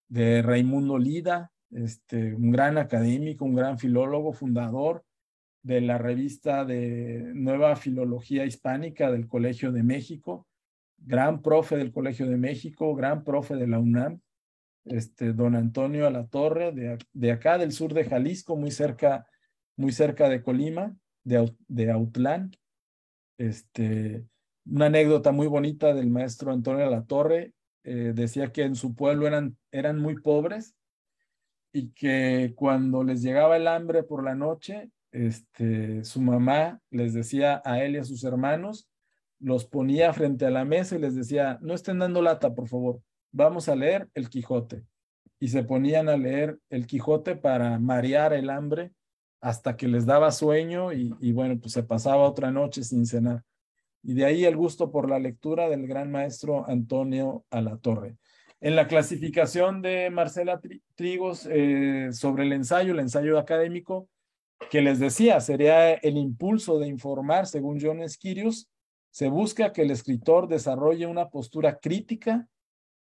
de Raimundo Lida, este, un gran académico, un gran filólogo, fundador de la revista de Nueva Filología Hispánica del Colegio de México, gran profe del Colegio de México, gran profe de la UNAM, este, don Antonio Alatorre, de, de acá del sur de Jalisco, muy cerca, muy cerca de Colima, de, de Autlán, este, una anécdota muy bonita del maestro Antonio la Torre eh, decía que en su pueblo eran, eran muy pobres y que cuando les llegaba el hambre por la noche, este, su mamá les decía a él y a sus hermanos, los ponía frente a la mesa y les decía, no estén dando lata, por favor, vamos a leer el Quijote. Y se ponían a leer el Quijote para marear el hambre hasta que les daba sueño y bueno, pues se pasaba otra noche sin cenar y de ahí el gusto por la lectura del gran maestro Antonio Alatorre. En la clasificación de Marcela Trigos eh, sobre el ensayo, el ensayo académico, que les decía, sería el impulso de informar, según John Esquirius, se busca que el escritor desarrolle una postura crítica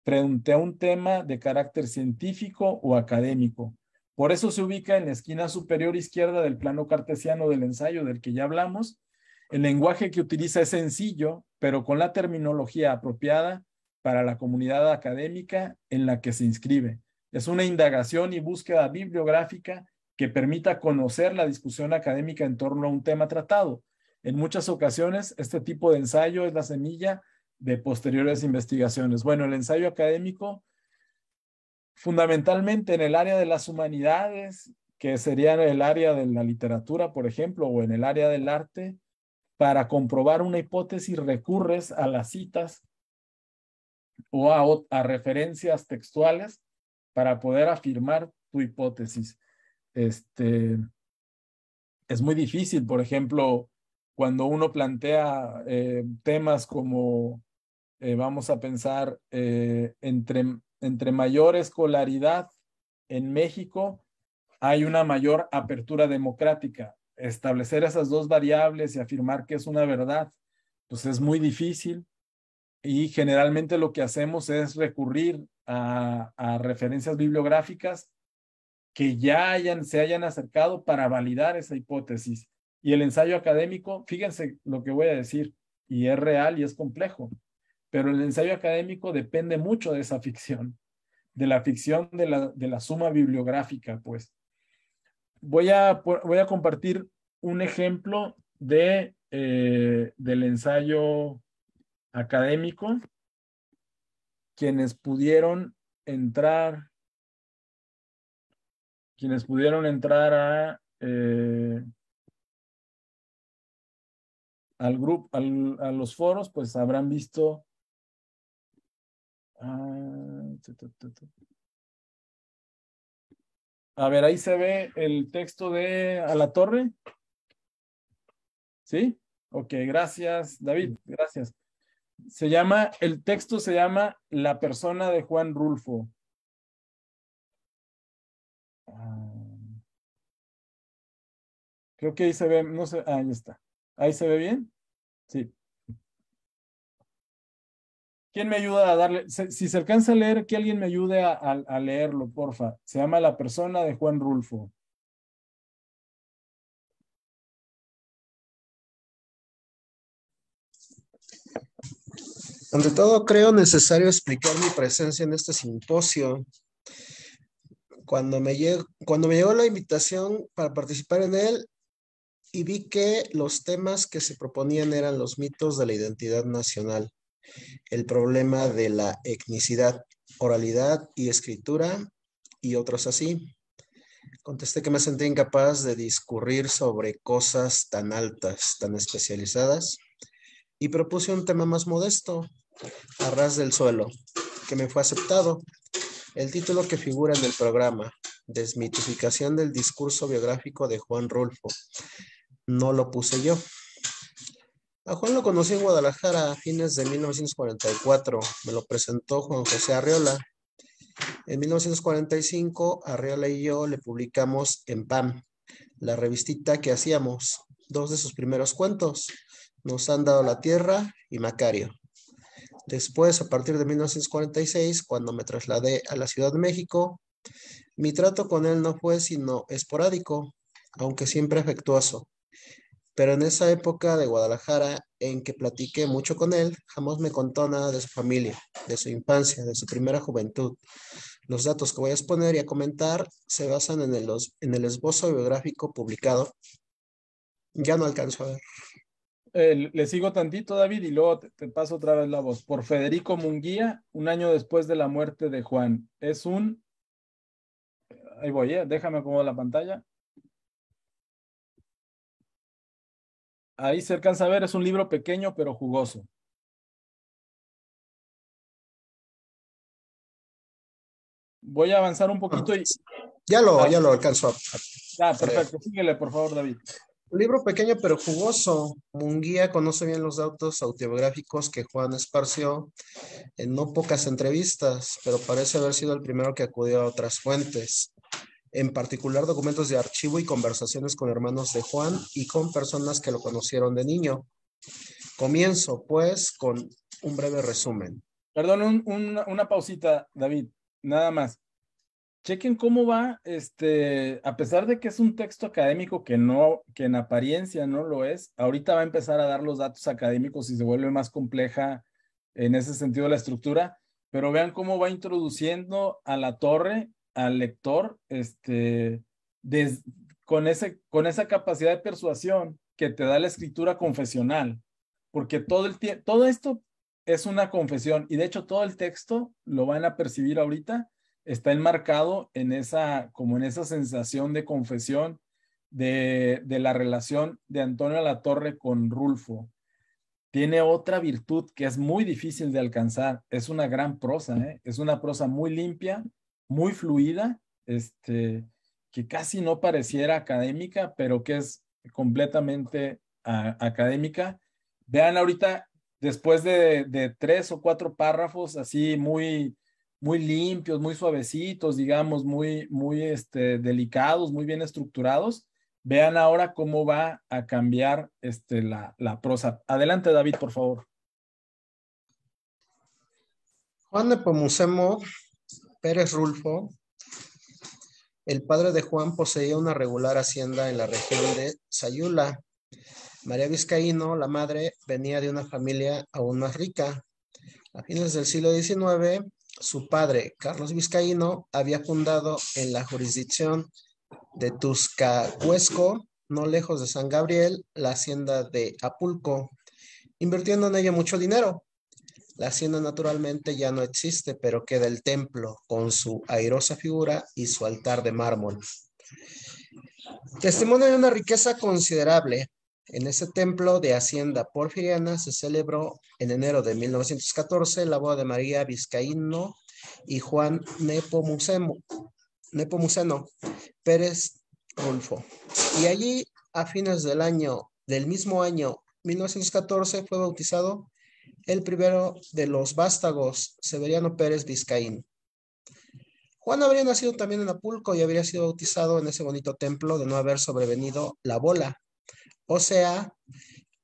frente a un tema de carácter científico o académico. Por eso se ubica en la esquina superior izquierda del plano cartesiano del ensayo del que ya hablamos el lenguaje que utiliza es sencillo, pero con la terminología apropiada para la comunidad académica en la que se inscribe. Es una indagación y búsqueda bibliográfica que permita conocer la discusión académica en torno a un tema tratado. En muchas ocasiones, este tipo de ensayo es la semilla de posteriores investigaciones. Bueno, el ensayo académico, fundamentalmente en el área de las humanidades, que sería el área de la literatura, por ejemplo, o en el área del arte, para comprobar una hipótesis recurres a las citas o a, referencias textuales para poder afirmar tu hipótesis. Este, es muy difícil, por ejemplo, cuando uno plantea eh, temas como, eh, vamos a pensar, eh, entre mayor escolaridad en México, hay una mayor apertura democrática establecer esas dos variables y afirmar que es una verdad, pues es muy difícil y generalmente lo que hacemos es recurrir a, a referencias bibliográficas que ya hayan, se hayan acercado para validar esa hipótesis. Y el ensayo académico, fíjense lo que voy a decir, y es real y es complejo, pero el ensayo académico depende mucho de esa ficción, de la ficción de la, de la suma bibliográfica, pues voy a, voy a compartir un ejemplo de, eh, del ensayo académico. Quienes pudieron entrar, quienes pudieron entrar a, eh, al grupo, a los foros, pues habrán visto. Ah, a ver, ahí se ve el texto de A la Torre. ¿Sí? Ok, gracias, David, gracias. Se llama, el texto se llama La persona de Juan Rulfo. Ah. Creo que ahí se ve, no sé, ahí está. ¿Ahí se ve bien? Sí. ¿Quién me ayuda a darle? si se alcanza a leer, que alguien me ayude a, leerlo, porfa. Se llama La persona de Juan Rulfo. Ante todo, creo necesario explicar mi presencia en este simposio. Cuando me, llegó, cuando me llegó la invitación para participar en él y vi que los temas que se proponían eran los mitos de la identidad nacional el problema de la etnicidad, oralidad y escritura y otros así. Contesté que me sentí incapaz de discurrir sobre cosas tan altas, tan especializadas, y propuse un tema más modesto, a ras del suelo, que me fue aceptado. El título que figura en el programa, Desmitificación del discurso biográfico de Juan Rulfo. No lo puse yo, a Juan lo conocí en Guadalajara a fines de 1944. Me lo presentó Juan José Arriola. En 1945, Arriola y yo le publicamos en PAM, la revistita que hacíamos, dos de sus primeros cuentos. Nos han dado la tierra y Macario. Después, a partir de 1946, cuando me trasladé a la Ciudad de México, mi trato con él no fue sino esporádico, aunque siempre afectuoso pero en esa época de Guadalajara en que platiqué mucho con él, jamás me contó nada de su familia, de su infancia, de su primera juventud. Los datos que voy a exponer y a comentar se basan en el, en el esbozo biográfico publicado. Ya no alcanzo a ver. Eh, le sigo tantito, David, y luego te, paso otra vez la voz. Por Federico Munguía, un año después de la muerte de Juan. Es un... Ahí voy, eh, déjame acomodar la pantalla. ahí se alcanza a ver, es un libro pequeño pero jugoso. Voy a avanzar un poquito y... Ya lo, ah. ya lo alcanzo. A... perfecto. Síguele, por favor, David. Un libro pequeño pero jugoso. Munguía conoce bien los datos autobiográficos que Juan esparció en no pocas entrevistas, pero parece haber sido el primero que acudió a otras fuentes en particular documentos de archivo y conversaciones con hermanos de Juan y con personas que lo conocieron de niño. Comienzo pues con un breve resumen. Perdón, una pausita, David, nada más. Chequen cómo va, este, a pesar de que es un texto académico que no, que en apariencia no lo es, ahorita va a empezar a dar los datos académicos y se vuelve más compleja en ese sentido la estructura, pero vean cómo va introduciendo a la torre al lector este, con, ese, con esa capacidad de persuasión que te da la escritura confesional, porque todo, el, todo esto es una confesión y de hecho todo el texto lo van a percibir ahorita, está enmarcado en esa, como en esa sensación de confesión de, de la relación de Antonio La Torre con Rulfo. Tiene otra virtud que es muy difícil de alcanzar, es una gran prosa, ¿eh? es una prosa muy limpia, muy fluida, este, que casi no pareciera académica, pero que es completamente ah, académica. Vean ahorita, después de, tres o cuatro párrafos así muy, muy limpios, muy suavecitos, digamos, muy, muy este, delicados, muy bien estructurados, vean ahora cómo va a cambiar este, la, prosa. Adelante, David, por favor. Juan de Pérez Rulfo, el padre de Juan poseía una regular hacienda en la región de Sayula. María Vizcaíno, la madre, venía de una familia aún más rica. A fines del siglo XIX, su padre, Carlos Vizcaíno, había fundado en la jurisdicción de Tuscahuesco, no lejos de San Gabriel, la hacienda de Apulco, invirtiendo en ella mucho dinero. La hacienda naturalmente ya no existe, pero queda el templo con su airosa figura y su altar de mármol. Testimonio de una riqueza considerable. En ese templo de Hacienda Porfiriana se celebró en enero de 1914 la boda de María Vizcaíno y Juan Nepomuceno, Pérez Rulfo. Y allí, a fines del año, del mismo año 1914, fue bautizado el primero de los vástagos, Severiano Pérez Vizcaín. Juan habría nacido también en Apulco y habría sido bautizado en ese bonito templo de no haber sobrevenido la bola. O sea,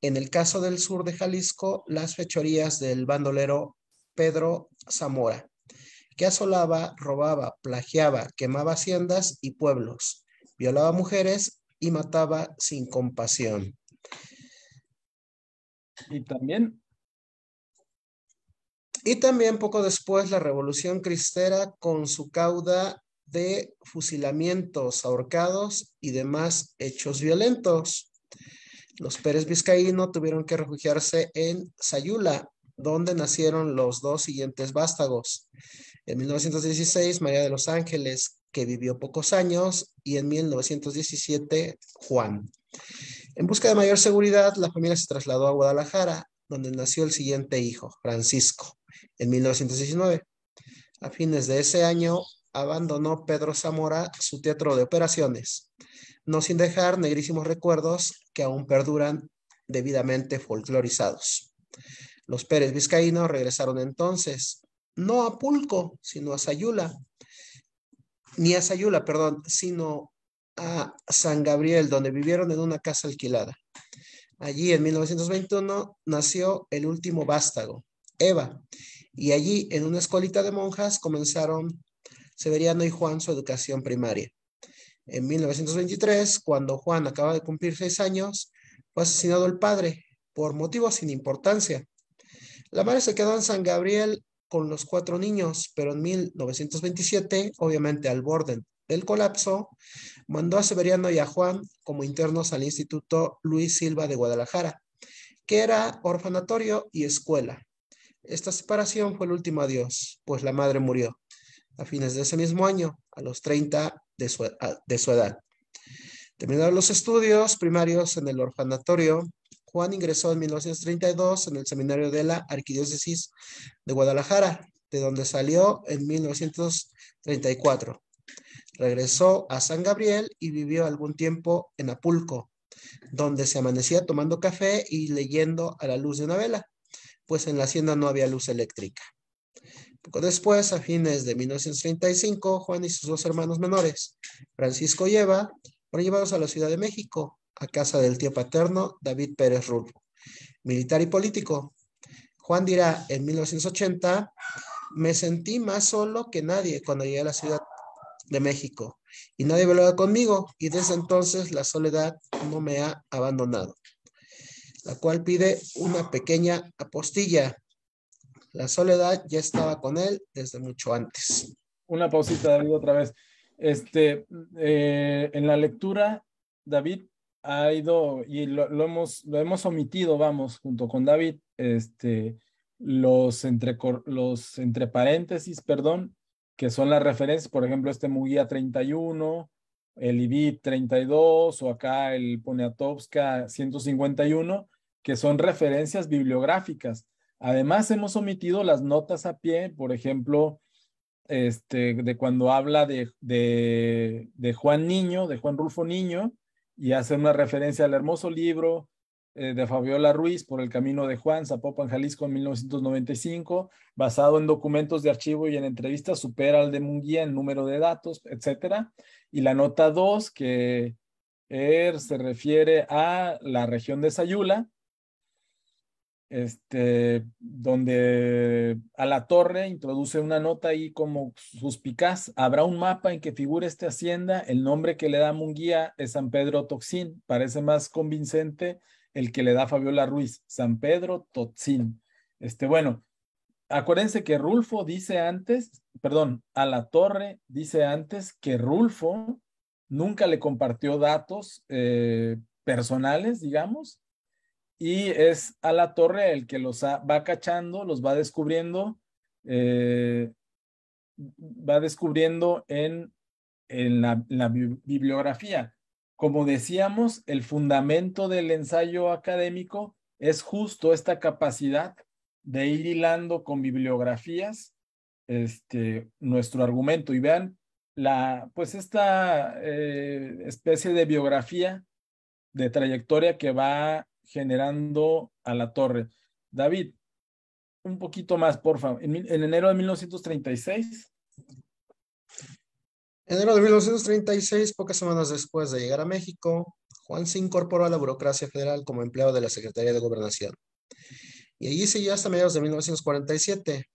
en el caso del sur de Jalisco, las fechorías del bandolero Pedro Zamora, que asolaba, robaba, plagiaba, quemaba haciendas y pueblos, violaba mujeres y mataba sin compasión. Y también y también poco después la Revolución Cristera con su cauda de fusilamientos, ahorcados y demás hechos violentos. Los Pérez Vizcaíno tuvieron que refugiarse en Sayula, donde nacieron los dos siguientes vástagos. En 1916, María de los Ángeles, que vivió pocos años, y en 1917, Juan. En busca de mayor seguridad, la familia se trasladó a Guadalajara, donde nació el siguiente hijo, Francisco en 1919. A fines de ese año abandonó Pedro Zamora su teatro de operaciones, no sin dejar negrísimos recuerdos que aún perduran debidamente folclorizados. Los Pérez Vizcaínos regresaron entonces, no a Pulco, sino a Sayula, ni a Sayula, perdón, sino a San Gabriel, donde vivieron en una casa alquilada. Allí, en 1921, nació el último vástago, Eva. Y allí, en una escuelita de monjas, comenzaron Severiano y Juan su educación primaria. En 1923, cuando Juan acaba de cumplir seis años, fue asesinado el padre por motivos sin importancia. La madre se quedó en San Gabriel con los cuatro niños, pero en 1927, obviamente al borde del colapso, mandó a Severiano y a Juan como internos al Instituto Luis Silva de Guadalajara, que era orfanatorio y escuela. Esta separación fue el último adiós, pues la madre murió a fines de ese mismo año, a los 30 de su, de su edad. Terminados los estudios primarios en el orfanatorio, Juan ingresó en 1932 en el Seminario de la Arquidiócesis de Guadalajara, de donde salió en 1934. Regresó a San Gabriel y vivió algún tiempo en Apulco, donde se amanecía tomando café y leyendo a la luz de una vela pues en la hacienda no había luz eléctrica. Poco después, a fines de 1935, Juan y sus dos hermanos menores, Francisco y Eva, fueron llevados a la Ciudad de México, a casa del tío paterno David Pérez Rulfo, militar y político. Juan dirá en 1980, me sentí más solo que nadie cuando llegué a la Ciudad de México y nadie hablaba conmigo y desde entonces la soledad no me ha abandonado la cual pide una pequeña apostilla. La soledad ya estaba con él desde mucho antes. Una pausita, David, otra vez. Este, eh, en la lectura, David ha ido y lo, hemos, lo hemos omitido, vamos, junto con David, este, los, entre, los entre paréntesis, perdón, que son las referencias, por ejemplo, este Muguía 31, el Ibit 32 o acá el Poniatowska 151, que son referencias bibliográficas. Además, hemos omitido las notas a pie, por ejemplo, este, de cuando habla de, de, Juan Niño, de Juan Rulfo Niño, y hace una referencia al hermoso libro eh, de Fabiola Ruiz por el camino de Juan, Zapopan, Jalisco, en 1995, basado en documentos de archivo y en entrevistas, supera al de Munguía en número de datos, etcétera. Y la nota 2, que er, se refiere a la región de Sayula, este, donde a la torre introduce una nota ahí como suspicaz, habrá un mapa en que figure esta hacienda, el nombre que le da Munguía es San Pedro Toxín, parece más convincente el que le da Fabiola Ruiz, San Pedro Toxín. Este, bueno, acuérdense que Rulfo dice antes, perdón, a la torre dice antes que Rulfo nunca le compartió datos eh, personales, digamos, y es a la torre el que los va cachando, los va descubriendo, eh, va descubriendo en, en, la, bibliografía. Como decíamos, el fundamento del ensayo académico es justo esta capacidad de ir hilando con bibliografías este, nuestro argumento. Y vean, la, pues esta eh, especie de biografía de trayectoria que va generando a la torre. David, un poquito más, por favor. En, enero de 1936. Enero de 1936, pocas semanas después de llegar a México, Juan se incorporó a la burocracia federal como empleado de la Secretaría de Gobernación. Y allí siguió hasta mediados de 1947,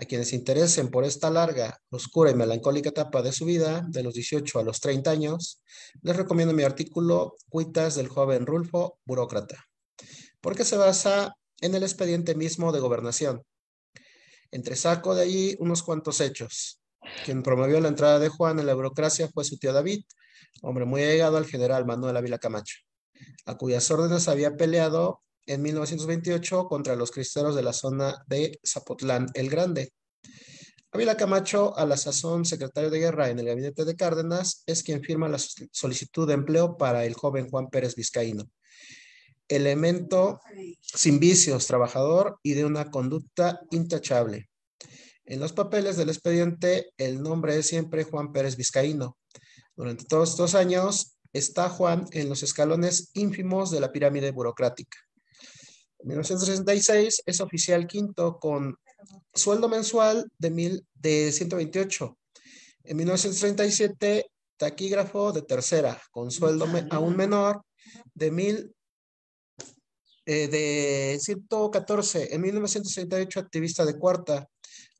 a quienes se interesen por esta larga, oscura y melancólica etapa de su vida, de los 18 a los 30 años, les recomiendo mi artículo Cuitas del joven Rulfo, burócrata, porque se basa en el expediente mismo de gobernación. Entre saco de allí unos cuantos hechos. Quien promovió la entrada de Juan en la burocracia fue su tío David, hombre muy allegado al general Manuel Ávila Camacho, a cuyas órdenes había peleado en 1928 contra los cristeros de la zona de Zapotlán el Grande. Ávila Camacho, a la sazón secretario de guerra en el gabinete de Cárdenas, es quien firma la solicitud de empleo para el joven Juan Pérez Vizcaíno. Elemento sin vicios, trabajador y de una conducta intachable. En los papeles del expediente, el nombre es siempre Juan Pérez Vizcaíno. Durante todos estos años, está Juan en los escalones ínfimos de la pirámide burocrática. 1966 es oficial quinto con sueldo mensual de, mil, de 128. En 1937, taquígrafo de tercera con sueldo aún menor de mil, eh, de 114. En 1968 activista de cuarta,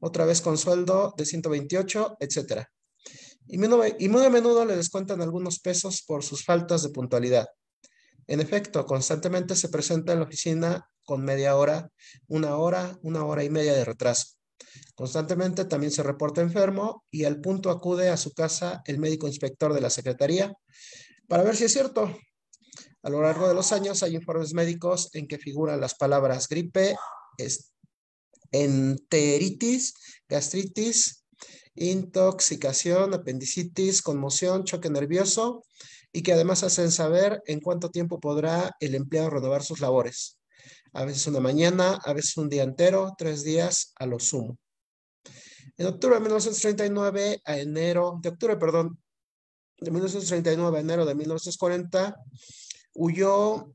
otra vez con sueldo de 128, etc. Y y muy a menudo le descuentan algunos pesos por sus faltas de puntualidad. En efecto, constantemente se presenta en la oficina con media hora, una hora, una hora y media de retraso. Constantemente también se reporta enfermo y al punto acude a su casa el médico inspector de la Secretaría para ver si es cierto. A lo largo de los años hay informes médicos en que figuran las palabras gripe, enteritis, gastritis, intoxicación, apendicitis, conmoción, choque nervioso, y que además hacen saber en cuánto tiempo podrá el empleado renovar sus labores. A veces una mañana, a veces un día entero, tres días a lo sumo. En octubre de 1939 a enero, de octubre, perdón, 1939 a enero de 1940, huyó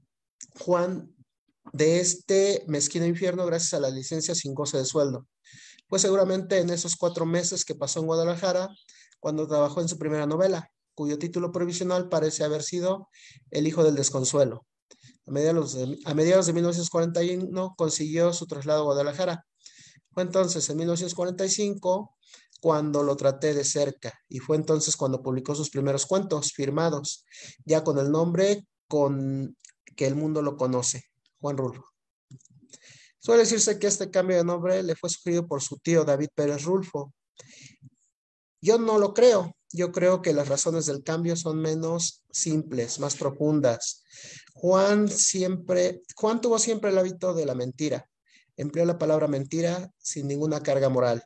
Juan de este mezquino infierno gracias a la licencia sin goce de sueldo. Pues seguramente en esos cuatro meses que pasó en Guadalajara, cuando trabajó en su primera novela, cuyo título provisional parece haber sido El Hijo del Desconsuelo. A mediados de, 1941 consiguió su traslado a Guadalajara. Fue entonces en 1945 cuando lo traté de cerca y fue entonces cuando publicó sus primeros cuentos firmados, ya con el nombre con que el mundo lo conoce, Juan Rulfo. Suele decirse que este cambio de nombre le fue sugerido por su tío David Pérez Rulfo. Yo no lo creo, yo creo que las razones del cambio son menos simples, más profundas. Juan siempre, Juan tuvo siempre el hábito de la mentira. Empleó la palabra mentira sin ninguna carga moral,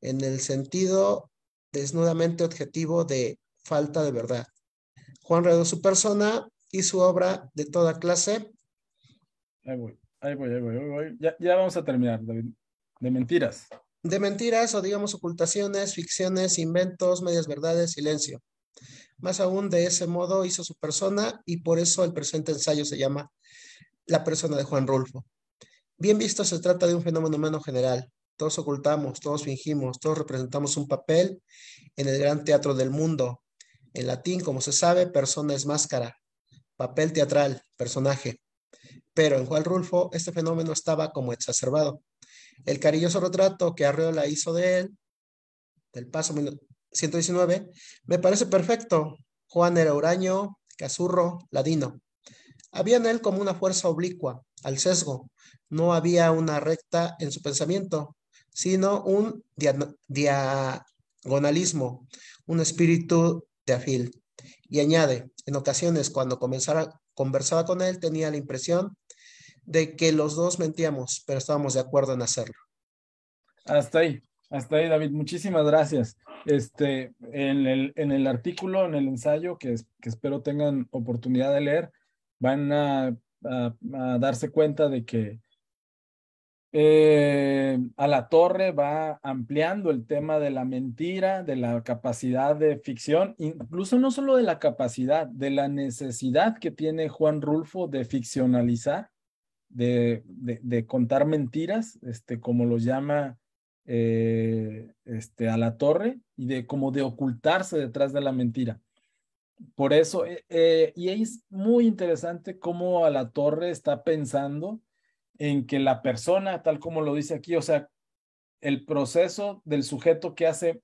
en el sentido desnudamente objetivo de falta de verdad. Juan redó su persona y su obra de toda clase. Ahí voy, ahí voy, ahí voy, Ya, ya vamos a terminar, David. De mentiras de mentiras o digamos ocultaciones, ficciones, inventos, medias verdades, silencio. Más aún de ese modo hizo su persona y por eso el presente ensayo se llama La persona de Juan Rulfo. Bien visto se trata de un fenómeno humano general. Todos ocultamos, todos fingimos, todos representamos un papel en el gran teatro del mundo. En latín, como se sabe, persona es máscara, papel teatral, personaje. Pero en Juan Rulfo este fenómeno estaba como exacerbado el cariñoso retrato que Arreola hizo de él, del paso 119, me parece perfecto. Juan era uraño, cazurro, ladino. Había en él como una fuerza oblicua, al sesgo. No había una recta en su pensamiento, sino un diagonalismo, un espíritu de afil. Y añade, en ocasiones cuando conversaba con él tenía la impresión de que los dos mentíamos, pero estábamos de acuerdo en hacerlo. Hasta ahí, hasta ahí, David. Muchísimas gracias. Este, en el, en el artículo, en el ensayo, que, que, espero tengan oportunidad de leer, van a, darse cuenta de que eh, a la torre va ampliando el tema de la mentira, de la capacidad de ficción, incluso no solo de la capacidad, de la necesidad que tiene Juan Rulfo de ficcionalizar de, de, contar mentiras, este, como lo llama eh, este, a la torre, y de como de ocultarse detrás de la mentira. Por eso, eh, eh, y es muy interesante cómo a la torre está pensando en que la persona, tal como lo dice aquí, o sea, el proceso del sujeto que hace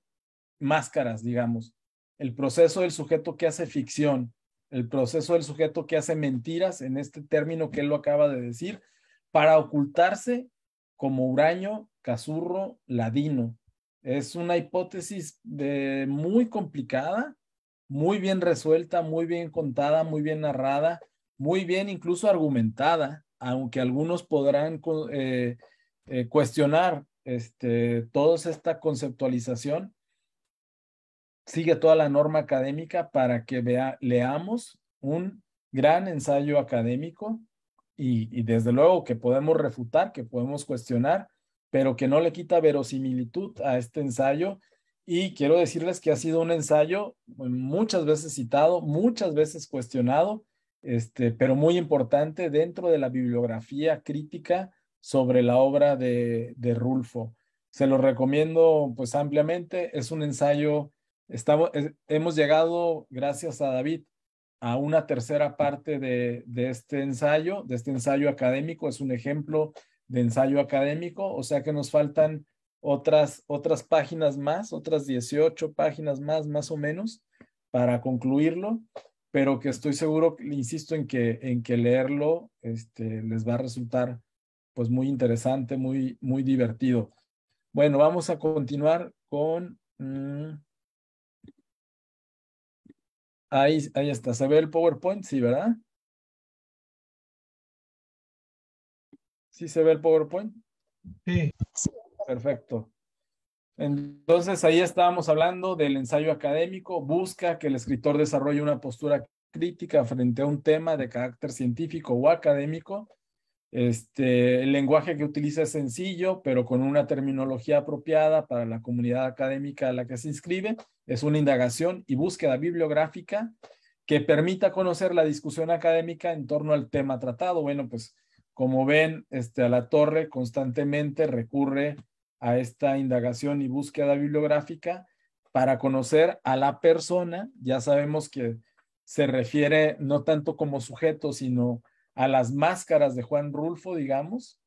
máscaras, digamos, el proceso del sujeto que hace ficción, el proceso del sujeto que hace mentiras en este término que él lo acaba de decir, para ocultarse como Uraño, casurro, ladino. Es una hipótesis muy complicada, muy bien resuelta, muy bien contada, muy bien narrada, muy bien incluso argumentada, aunque algunos podrán eh, eh, cuestionar este, toda esta conceptualización, sigue toda la norma académica para que vea, leamos un gran ensayo académico y, desde luego que podemos refutar, que podemos cuestionar, pero que no le quita verosimilitud a este ensayo. Y quiero decirles que ha sido un ensayo eh, muchas veces citado, muchas veces cuestionado, este, pero muy importante dentro de la bibliografía crítica sobre la obra de, de Rulfo. Se lo recomiendo pues ampliamente. Es un ensayo Estamos, hemos llegado, gracias a David, a una tercera parte de, de, este ensayo, de este ensayo académico. Es un ejemplo de ensayo académico, o sea que nos faltan otras, otras páginas más, otras 18 páginas más, más o menos, para concluirlo, pero que estoy seguro, insisto, en que, en que leerlo este, les va a resultar pues muy interesante, muy, muy divertido. Bueno, vamos a continuar con... Mm, Ahí, está. ¿Se ve el PowerPoint? Sí, ¿verdad? ¿Sí se ve el PowerPoint? Sí. Perfecto. Entonces, ahí estábamos hablando del ensayo académico. Busca que el escritor desarrolle una postura crítica frente a un tema de carácter científico o académico. Este, el lenguaje que utiliza es sencillo, pero con una terminología apropiada para la comunidad académica a la que se inscribe es una indagación y búsqueda bibliográfica que permita conocer la discusión académica en torno al tema tratado. Bueno, pues como ven, este, a la torre constantemente recurre a esta indagación y búsqueda bibliográfica para conocer a la persona. Ya sabemos que se refiere no tanto como sujeto, sino a las máscaras de Juan Rulfo, digamos.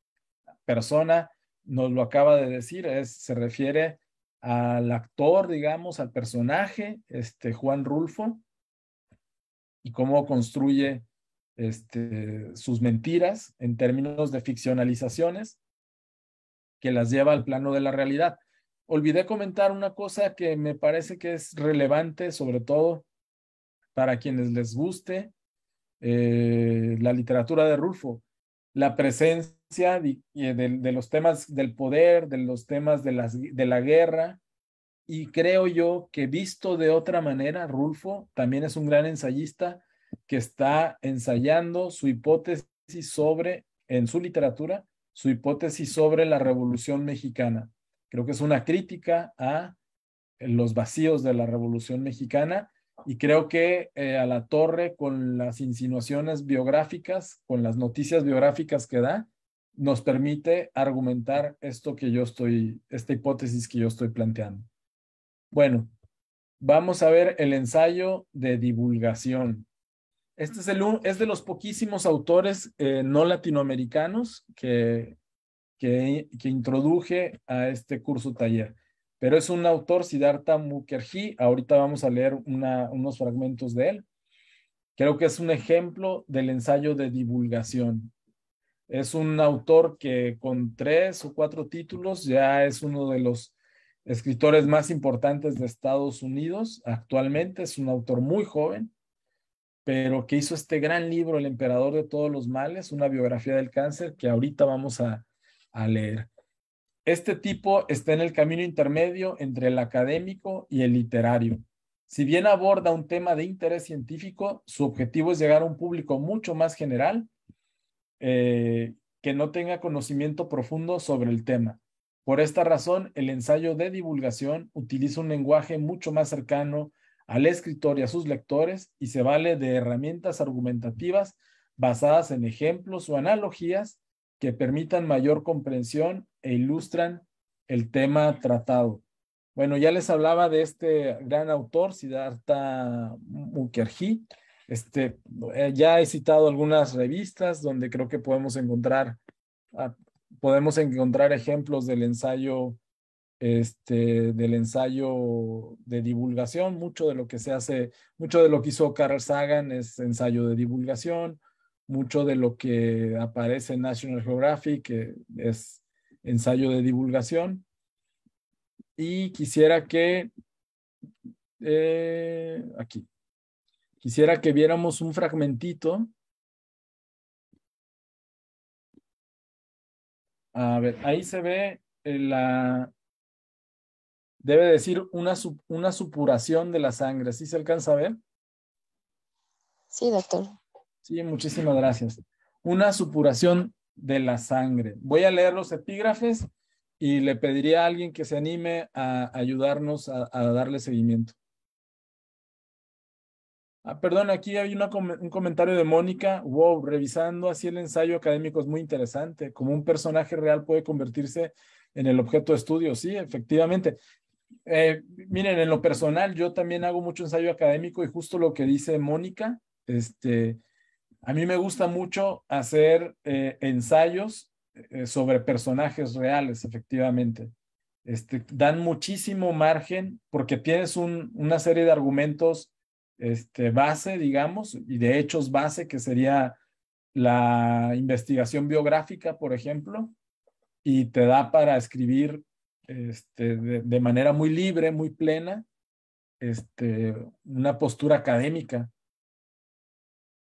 Persona, nos lo acaba de decir, es, se refiere al actor, digamos, al personaje, este Juan Rulfo, y cómo construye este, sus mentiras en términos de ficcionalizaciones que las lleva al plano de la realidad. Olvidé comentar una cosa que me parece que es relevante, sobre todo para quienes les guste eh, la literatura de Rulfo la presencia eh, de, los temas del poder, de los temas de, las, de la guerra. Y creo yo que visto de otra manera, Rulfo también es un gran ensayista que está ensayando su hipótesis sobre, en su literatura, su hipótesis sobre la Revolución Mexicana. Creo que es una crítica a los vacíos de la Revolución Mexicana y creo que eh, a la torre con las insinuaciones biográficas, con las noticias biográficas que da, nos permite argumentar esto que yo estoy, esta hipótesis que yo estoy planteando. Bueno, vamos a ver el ensayo de divulgación. Este es, el, es de los poquísimos autores eh, no latinoamericanos que, que, que introduje a este curso taller pero es un autor, Siddhartha Mukherjee. Ahorita vamos a leer unos fragmentos de él. Creo que es un ejemplo del ensayo de divulgación. Es un autor que con tres o cuatro títulos ya es uno de los escritores más importantes de Estados Unidos actualmente. Es un autor muy joven, pero que hizo este gran libro, El emperador de todos los males, una biografía del cáncer que ahorita vamos a leer. Este tipo está en el camino intermedio entre el académico y el literario. Si bien aborda un tema de interés científico, su objetivo es llegar a un público mucho más general eh, que no tenga conocimiento profundo sobre el tema. Por esta razón, el ensayo de divulgación utiliza un lenguaje mucho más cercano al escritor y a sus lectores y se vale de herramientas argumentativas basadas en ejemplos o analogías que permitan mayor comprensión e ilustran el tema tratado. Bueno, ya les hablaba de este gran autor, Siddhartha Mukherjee. Este, eh, ya he citado algunas revistas donde creo que podemos encontrar, ah, podemos encontrar ejemplos del ensayo, este, del ensayo de divulgación. Mucho de lo que se hace, mucho de lo que hizo Carl Sagan es ensayo de divulgación. Mucho de lo que aparece en National Geographic eh, es ensayo de divulgación. Y quisiera que, eh, aquí, quisiera que viéramos un fragmentito. A ver, ahí se ve eh, la, debe decir una, una supuración de la sangre. ¿Sí se alcanza a ver? Sí, doctor. Sí, muchísimas gracias. Una supuración de la sangre. Voy a leer los epígrafes y le pediría a alguien que se anime a ayudarnos a, darle seguimiento. Ah, perdón, aquí hay un comentario de Mónica. Wow, revisando así el ensayo académico es muy interesante. Como un personaje real puede convertirse en el objeto de estudio. Sí, efectivamente. Eh, miren, en lo personal, yo también hago mucho ensayo académico y justo lo que dice Mónica, este, a mí me gusta mucho hacer eh, ensayos eh, sobre personajes reales, efectivamente. Este, dan muchísimo margen porque tienes una serie de argumentos este, base, digamos, y de hechos base, que sería la investigación biográfica, por ejemplo, y te da para escribir este, de, manera muy libre, muy plena, este, una postura académica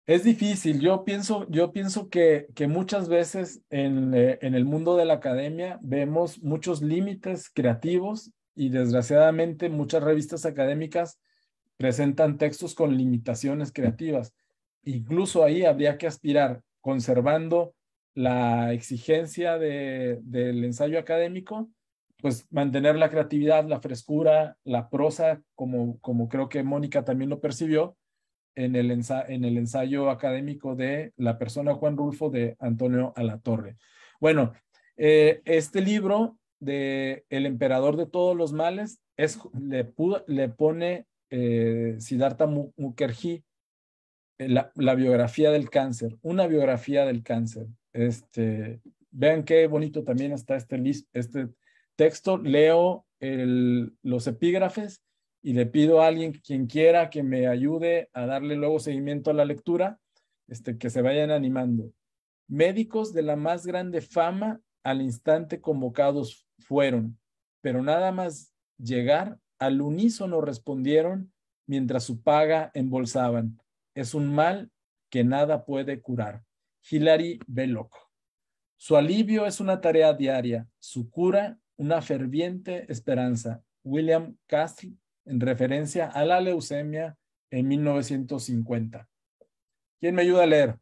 es difícil, yo pienso, yo pienso que, que muchas veces en, eh, en, el mundo de la academia vemos muchos límites creativos y desgraciadamente muchas revistas académicas presentan textos con limitaciones creativas. Incluso ahí habría que aspirar, conservando la exigencia del ensayo académico, pues mantener la creatividad, la frescura, la prosa, como, como creo que Mónica también lo percibió, en el, ensayo, académico de la persona Juan Rulfo de Antonio Alatorre. Bueno, eh, este libro de El emperador de todos los males es, le, pone eh, Siddhartha Mukherjee eh, la, biografía del cáncer, una biografía del cáncer. Este, vean qué bonito también está este, este texto. Leo los epígrafes y le pido a alguien, quien quiera, que me ayude a darle luego seguimiento a la lectura, este, que se vayan animando. Médicos de la más grande fama al instante convocados fueron, pero nada más llegar al unísono respondieron mientras su paga embolsaban. Es un mal que nada puede curar. Hilary Belloc. Su alivio es una tarea diaria, su cura una ferviente esperanza. William Castle en referencia a la leucemia en 1950. ¿Quién me ayuda a leer?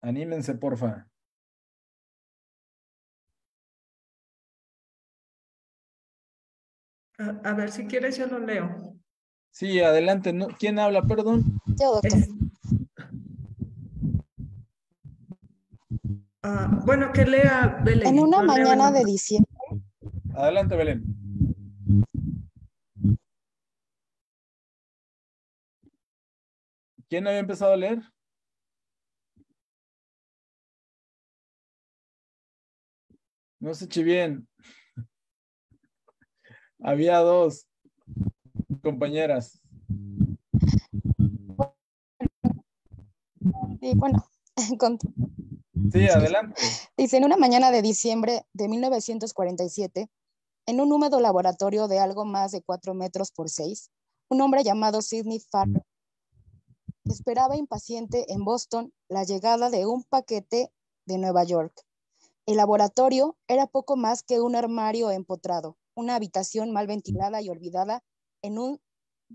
Anímense, porfa. A, ver, si quieres, yo lo leo. Sí, adelante. ¿Quién habla? Perdón. Yo, doctor. Ah, bueno, que lea Belén. En una mañana de diciembre. Adelante, Belén. ¿Quién había empezado a leer? No sé si bien. Había dos compañeras. Y bueno, encontré Sí, adelante. Dice, en una mañana de diciembre de 1947, en un húmedo laboratorio de algo más de 4 metros por 6, un hombre llamado Sidney Farmer esperaba impaciente en Boston la llegada de un paquete de Nueva York. El laboratorio era poco más que un armario empotrado, una habitación mal ventilada y olvidada en un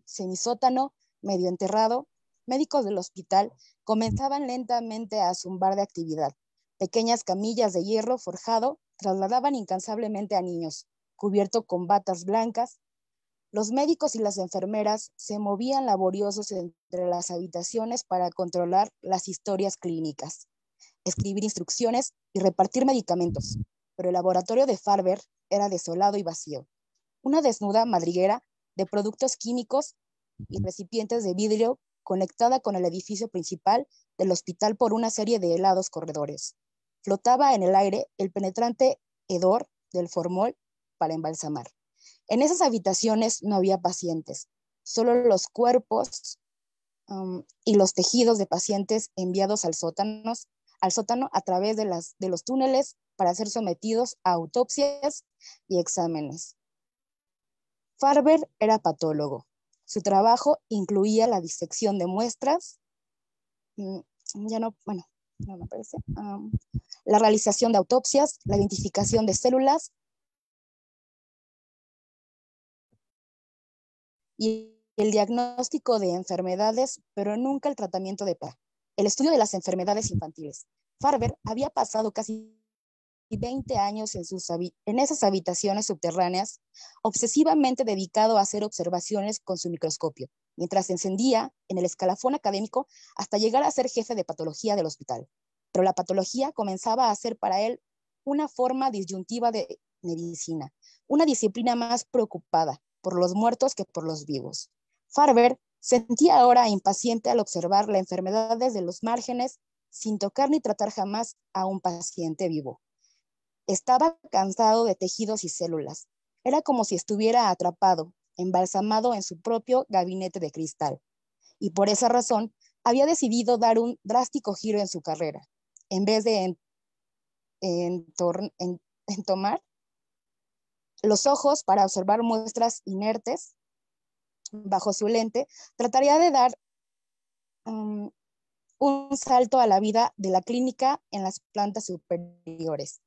semisótano medio enterrado médicos del hospital comenzaban lentamente a zumbar de actividad. Pequeñas camillas de hierro forjado trasladaban incansablemente a niños, cubierto con batas blancas. Los médicos y las enfermeras se movían laboriosos entre las habitaciones para controlar las historias clínicas, escribir instrucciones y repartir medicamentos. Pero el laboratorio de Farber era desolado y vacío. Una desnuda madriguera de productos químicos y recipientes de vidrio conectada con el edificio principal del hospital por una serie de helados corredores. Flotaba en el aire el penetrante hedor del formol para embalsamar. En esas habitaciones no había pacientes, solo los cuerpos um, y los tejidos de pacientes enviados al, sótanos, al sótano a través de los túneles para ser sometidos a autopsias y exámenes. Farber era patólogo, su trabajo incluía la disección de muestras, mm, ya no, bueno, no me parece, ah, la realización de autopsias, la identificación de células y el diagnóstico de enfermedades, pero nunca el tratamiento de PA, el estudio de las enfermedades infantiles. Farber había pasado casi y 20 años en, esas habitaciones subterráneas, obsesivamente dedicado a hacer observaciones con su microscopio, mientras encendía en el escalafón académico hasta llegar a ser jefe de patología del hospital. Pero la patología comenzaba a ser para él una forma disyuntiva de medicina, una disciplina más preocupada por los muertos que por los vivos. Farber sentía ahora impaciente al observar la enfermedad desde los márgenes sin tocar ni tratar jamás a un paciente vivo. Estaba cansado de tejidos y células. Era como si estuviera atrapado, embalsamado en su propio gabinete de cristal. Y por esa razón, había decidido dar un drástico giro en su carrera. En vez de en, tomar los ojos para observar muestras inertes bajo su lente, trataría de dar mm, un salto a la vida de la clínica en las plantas superiores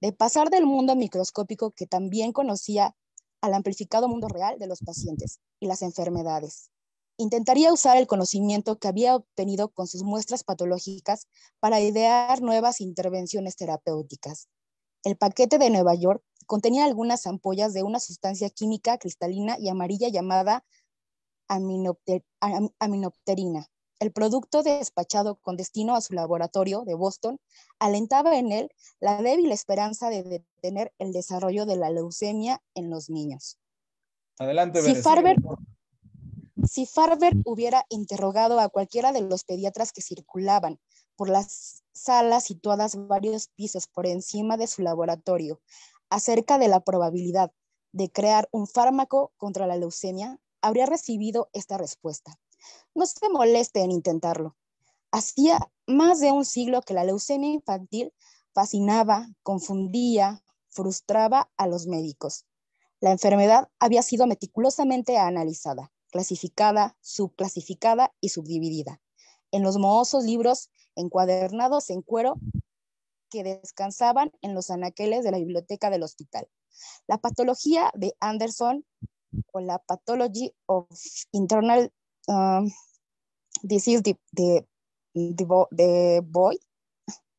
de pasar del mundo microscópico que también conocía al amplificado mundo real de los pacientes y las enfermedades. Intentaría usar el conocimiento que había obtenido con sus muestras patológicas para idear nuevas intervenciones terapéuticas. El paquete de Nueva York contenía algunas ampollas de una sustancia química cristalina y amarilla llamada aminopterina, el producto despachado con destino a su laboratorio de Boston alentaba en él la débil esperanza de detener el desarrollo de la leucemia en los niños. Adelante, si si Farber hubiera interrogado a cualquiera de los pediatras que circulaban por las salas situadas varios pisos por encima de su laboratorio acerca de la probabilidad de crear un fármaco contra la leucemia, habría recibido esta respuesta no se moleste en intentarlo. Hacía más de un siglo que la leucemia infantil fascinaba, confundía, frustraba a los médicos. La enfermedad había sido meticulosamente analizada, clasificada, subclasificada y subdividida. En los mohosos libros encuadernados en cuero que descansaban en los anaqueles de la biblioteca del hospital. La patología de Anderson o la Pathology of Internal Um, this is the, boy.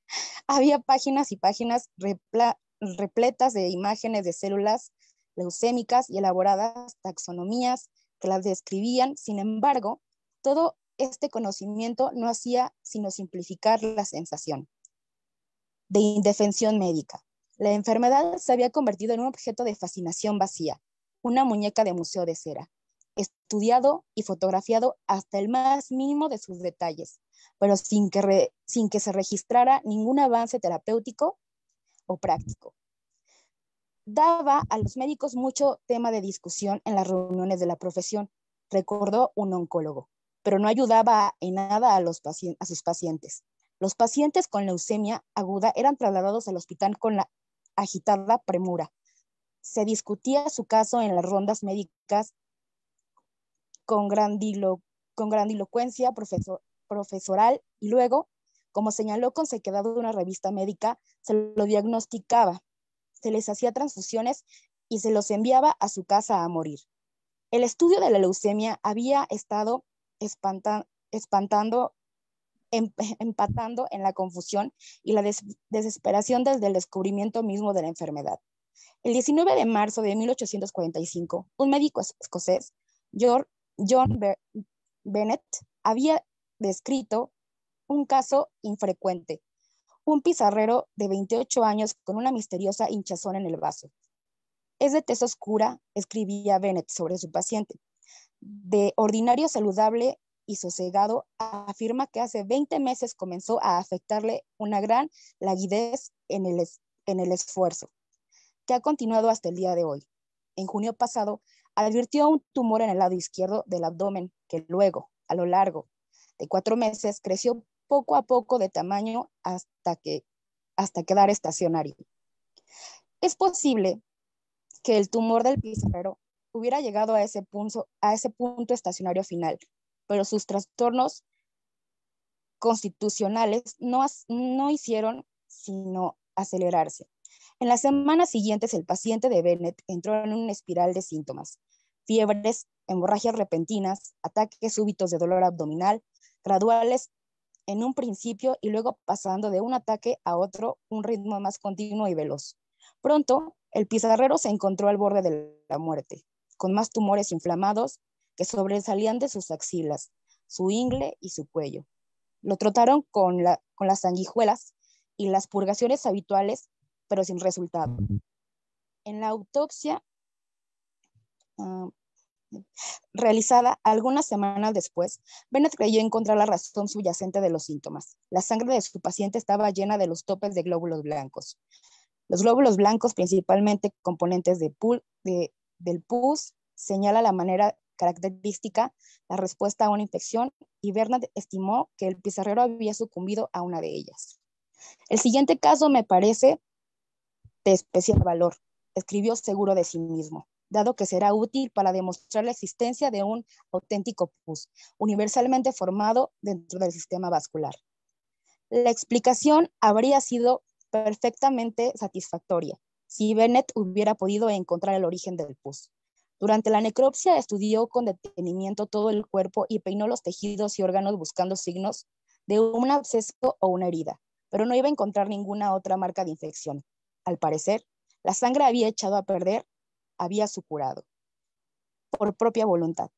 Había páginas y páginas repletas de imágenes de células leucémicas y elaboradas taxonomías que las describían. Sin embargo, todo este conocimiento no hacía sino simplificar la sensación de indefensión médica. La enfermedad se había convertido en un objeto de fascinación vacía, una muñeca de museo de cera, estudiado y fotografiado hasta el más mínimo de sus detalles, pero sin que, sin que se registrara ningún avance terapéutico o práctico. Daba a los médicos mucho tema de discusión en las reuniones de la profesión, recordó un oncólogo, pero no ayudaba en nada a, los a sus pacientes. Los pacientes con leucemia aguda eran trasladados al hospital con la agitada premura. Se discutía su caso en las rondas médicas con, grandilo, con grandilocuencia profesor, profesoral y luego, como señaló con sequedad de una revista médica, se lo diagnosticaba, se les hacía transfusiones y se los enviaba a su casa a morir. El estudio de la leucemia había estado espantando, em-, empatando en la confusión y la desesperación desde el descubrimiento mismo de la enfermedad. El 19 de marzo de 1845, un médico escocés, George John Bennett había descrito un caso infrecuente, un pizarrero de 28 años con una misteriosa hinchazón en el vaso. Es de tez oscura, escribía Bennett sobre su paciente. De ordinario saludable y sosegado, afirma que hace 20 meses comenzó a afectarle una gran laguidez en el esfuerzo, que ha continuado hasta el día de hoy. En junio pasado, advirtió un tumor en el lado izquierdo del abdomen que luego, a lo largo de cuatro meses, creció poco a poco de tamaño hasta, que, hasta quedar estacionario. Es posible que el tumor del pizarrero hubiera llegado a ese punto, a ese punto estacionario final, pero sus trastornos constitucionales no, no hicieron sino acelerarse. En las semanas siguientes, el paciente de Bennett entró en una espiral de síntomas, fiebres, hemorragias repentinas, ataques súbitos de dolor abdominal, graduales en un principio y luego pasando de un ataque a otro un ritmo más continuo y veloz. Pronto, el pizarrero se encontró al borde de la muerte, con más tumores inflamados que sobresalían de sus axilas, su ingle y su cuello. Lo trotaron con, la, con las sanguijuelas y las purgaciones habituales pero sin resultado. En la autopsia ah, realizada algunas semanas después, Bennett creyó encontrar la razón subyacente de los síntomas. La sangre de su paciente estaba llena de los topes de glóbulos blancos. Los glóbulos blancos, principalmente componentes de del pus, señala la manera característica la respuesta a una infección y Bernard estimó que el pizarrero había sucumbido a una de ellas. El siguiente caso me parece de especial valor, escribió seguro de sí mismo, dado que será útil para demostrar la existencia de un auténtico pus, universalmente formado dentro del sistema vascular. La explicación habría sido perfectamente satisfactoria si Bennett hubiera podido encontrar el origen del pus. Durante la necropsia estudió con detenimiento todo el cuerpo y peinó los tejidos y órganos buscando signos de un absceso o una herida, pero no iba a encontrar ninguna otra marca de infección. Al parecer, la sangre había echado a perder, había sucurado, por propia voluntad.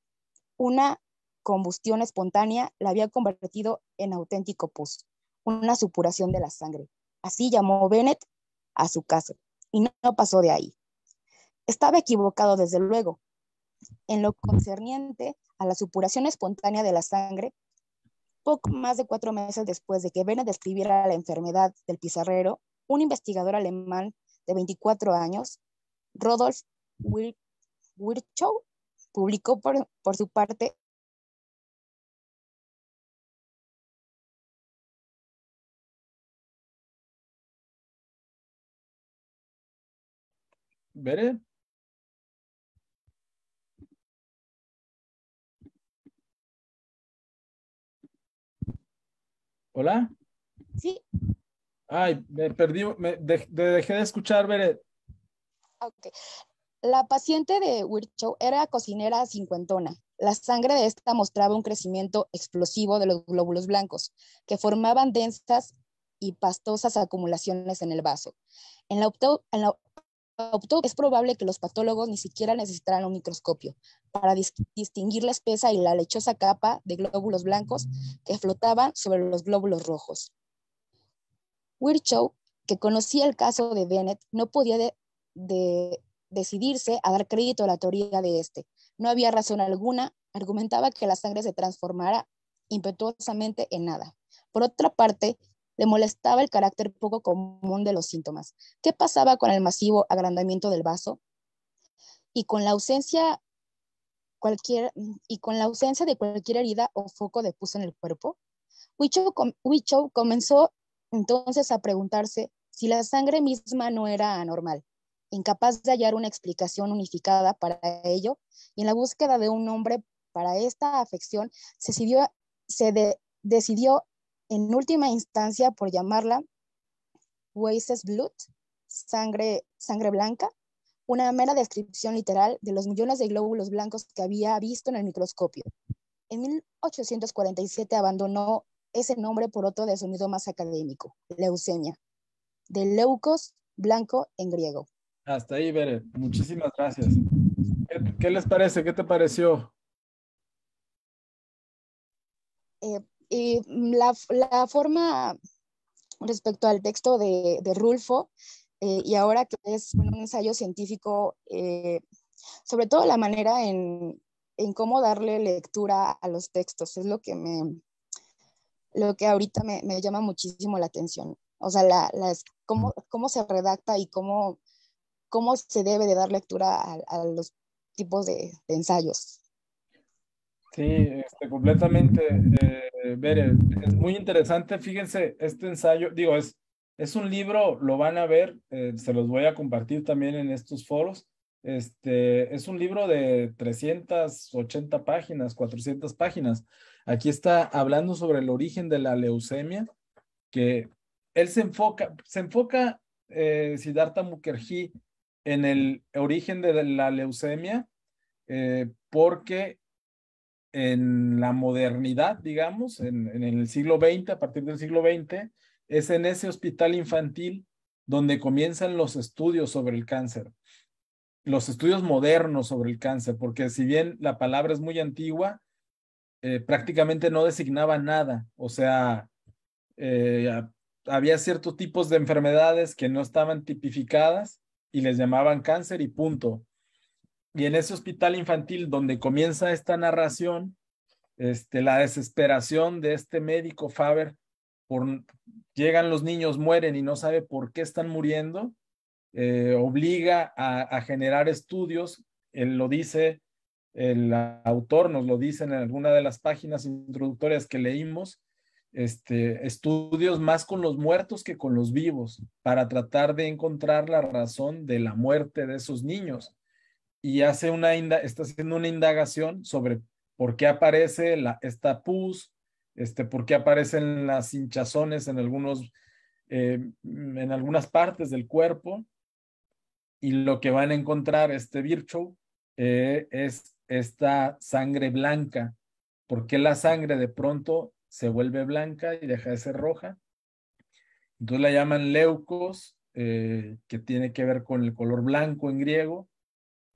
Una combustión espontánea la había convertido en auténtico pus, una supuración de la sangre. Así llamó Bennett a su caso, y no pasó de ahí. Estaba equivocado, desde luego. En lo concerniente a la supuración espontánea de la sangre, poco más de cuatro meses después de que Bennett describiera la enfermedad del pizarrero, un investigador alemán de 24 años, Rodolf Wilchow, publicó por, su parte ¿Hola? Sí. Ay, me perdí, me dejé de escuchar, Vered. La paciente de Wirchow era cocinera cincuentona. La sangre de esta mostraba un crecimiento explosivo de los glóbulos blancos, que formaban densas y pastosas acumulaciones en el vaso. En la, opto, es probable que los patólogos ni siquiera necesitaran un microscopio para distinguir la espesa y la lechosa capa de glóbulos blancos que flotaban sobre los glóbulos rojos. Wirchow, que conocía el caso de Bennett, no podía decidirse a dar crédito a la teoría de este. No había razón alguna, argumentaba que la sangre se transformara impetuosamente en nada. Por otra parte, le molestaba el carácter poco común de los síntomas. ¿Qué pasaba con el masivo agrandamiento del vaso? Y con la ausencia cualquier y con la ausencia de cualquier herida o foco de pus en el cuerpo, Wichow, comenzó entonces a preguntarse si la sangre misma no era anormal, incapaz de hallar una explicación unificada para ello, y en la búsqueda de un nombre para esta afección, se decidió, en última instancia por llamarla "whites blood", sangre, sangre blanca, una mera descripción literal de los millones de glóbulos blancos que había visto en el microscopio. En 1847 abandonó ese nombre por otro de sonido más académico, leucemia, de leucos blanco en griego. Hasta ahí, ver Muchísimas gracias. ¿Qué, les parece? ¿Qué te pareció? Eh, la, forma respecto al texto de, Rulfo, eh, y ahora que es un ensayo científico, eh, sobre todo la manera en, en cómo darle lectura a los textos, es lo que me, lo que ahorita me, me llama muchísimo la atención. O sea, cómo, cómo, se redacta y cómo, cómo se debe de dar lectura a, los tipos de, ensayos. Sí, este, completamente, eh, es muy interesante, fíjense, este ensayo, digo, es, es un libro, lo van a ver, eh, se los voy a compartir también en estos foros, este, es un libro de 380 páginas, 400 páginas, Aquí está hablando sobre el origen de la leucemia, que él se enfoca, se enfoca eh, Siddhartha Mukherjee en el origen de la leucemia, eh, porque en la modernidad, digamos, en, el siglo XX, a partir del siglo XX, es en ese hospital infantil donde comienzan los estudios sobre el cáncer, los estudios modernos sobre el cáncer, porque si bien la palabra es muy antigua, eh, prácticamente no designaba nada, o sea, eh, había ciertos tipos de enfermedades que no estaban tipificadas y les llamaban cáncer y punto. Y en ese hospital infantil donde comienza esta narración, este, la desesperación de este médico Faber, por, llegan los niños, mueren y no sabe por qué están muriendo, eh, obliga a, a, generar estudios, él lo dice, el autor nos lo dice en alguna de las páginas introductorias que leímos, este, estudios más con los muertos que con los vivos, para tratar de encontrar la razón de la muerte de esos niños. Y hace una está haciendo una indagación sobre por qué aparece la, esta pus, este, por qué aparecen las hinchazones en, algunos, eh, en algunas partes del cuerpo. Y lo que van a encontrar este Virchow eh, es esta sangre blanca. porque la sangre de pronto se vuelve blanca y deja de ser roja? Entonces la llaman leucos, eh, que tiene que ver con el color blanco en griego,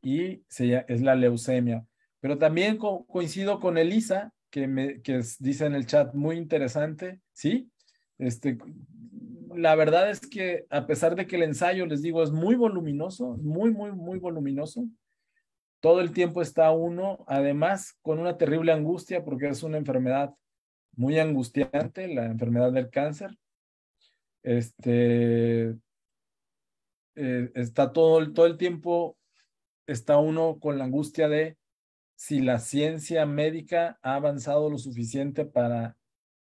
y es la leucemia. Pero también coincido con Elisa, que, me, dice en el chat muy interesante, ¿sí? Este, la verdad es que a pesar de que el ensayo, les digo, es muy voluminoso, muy, muy, muy voluminoso, todo el tiempo está uno, además, con una terrible angustia porque es una enfermedad muy angustiante, la enfermedad del cáncer. Este, eh, está todo, todo el tiempo, está uno con la angustia de si la ciencia médica ha avanzado lo suficiente para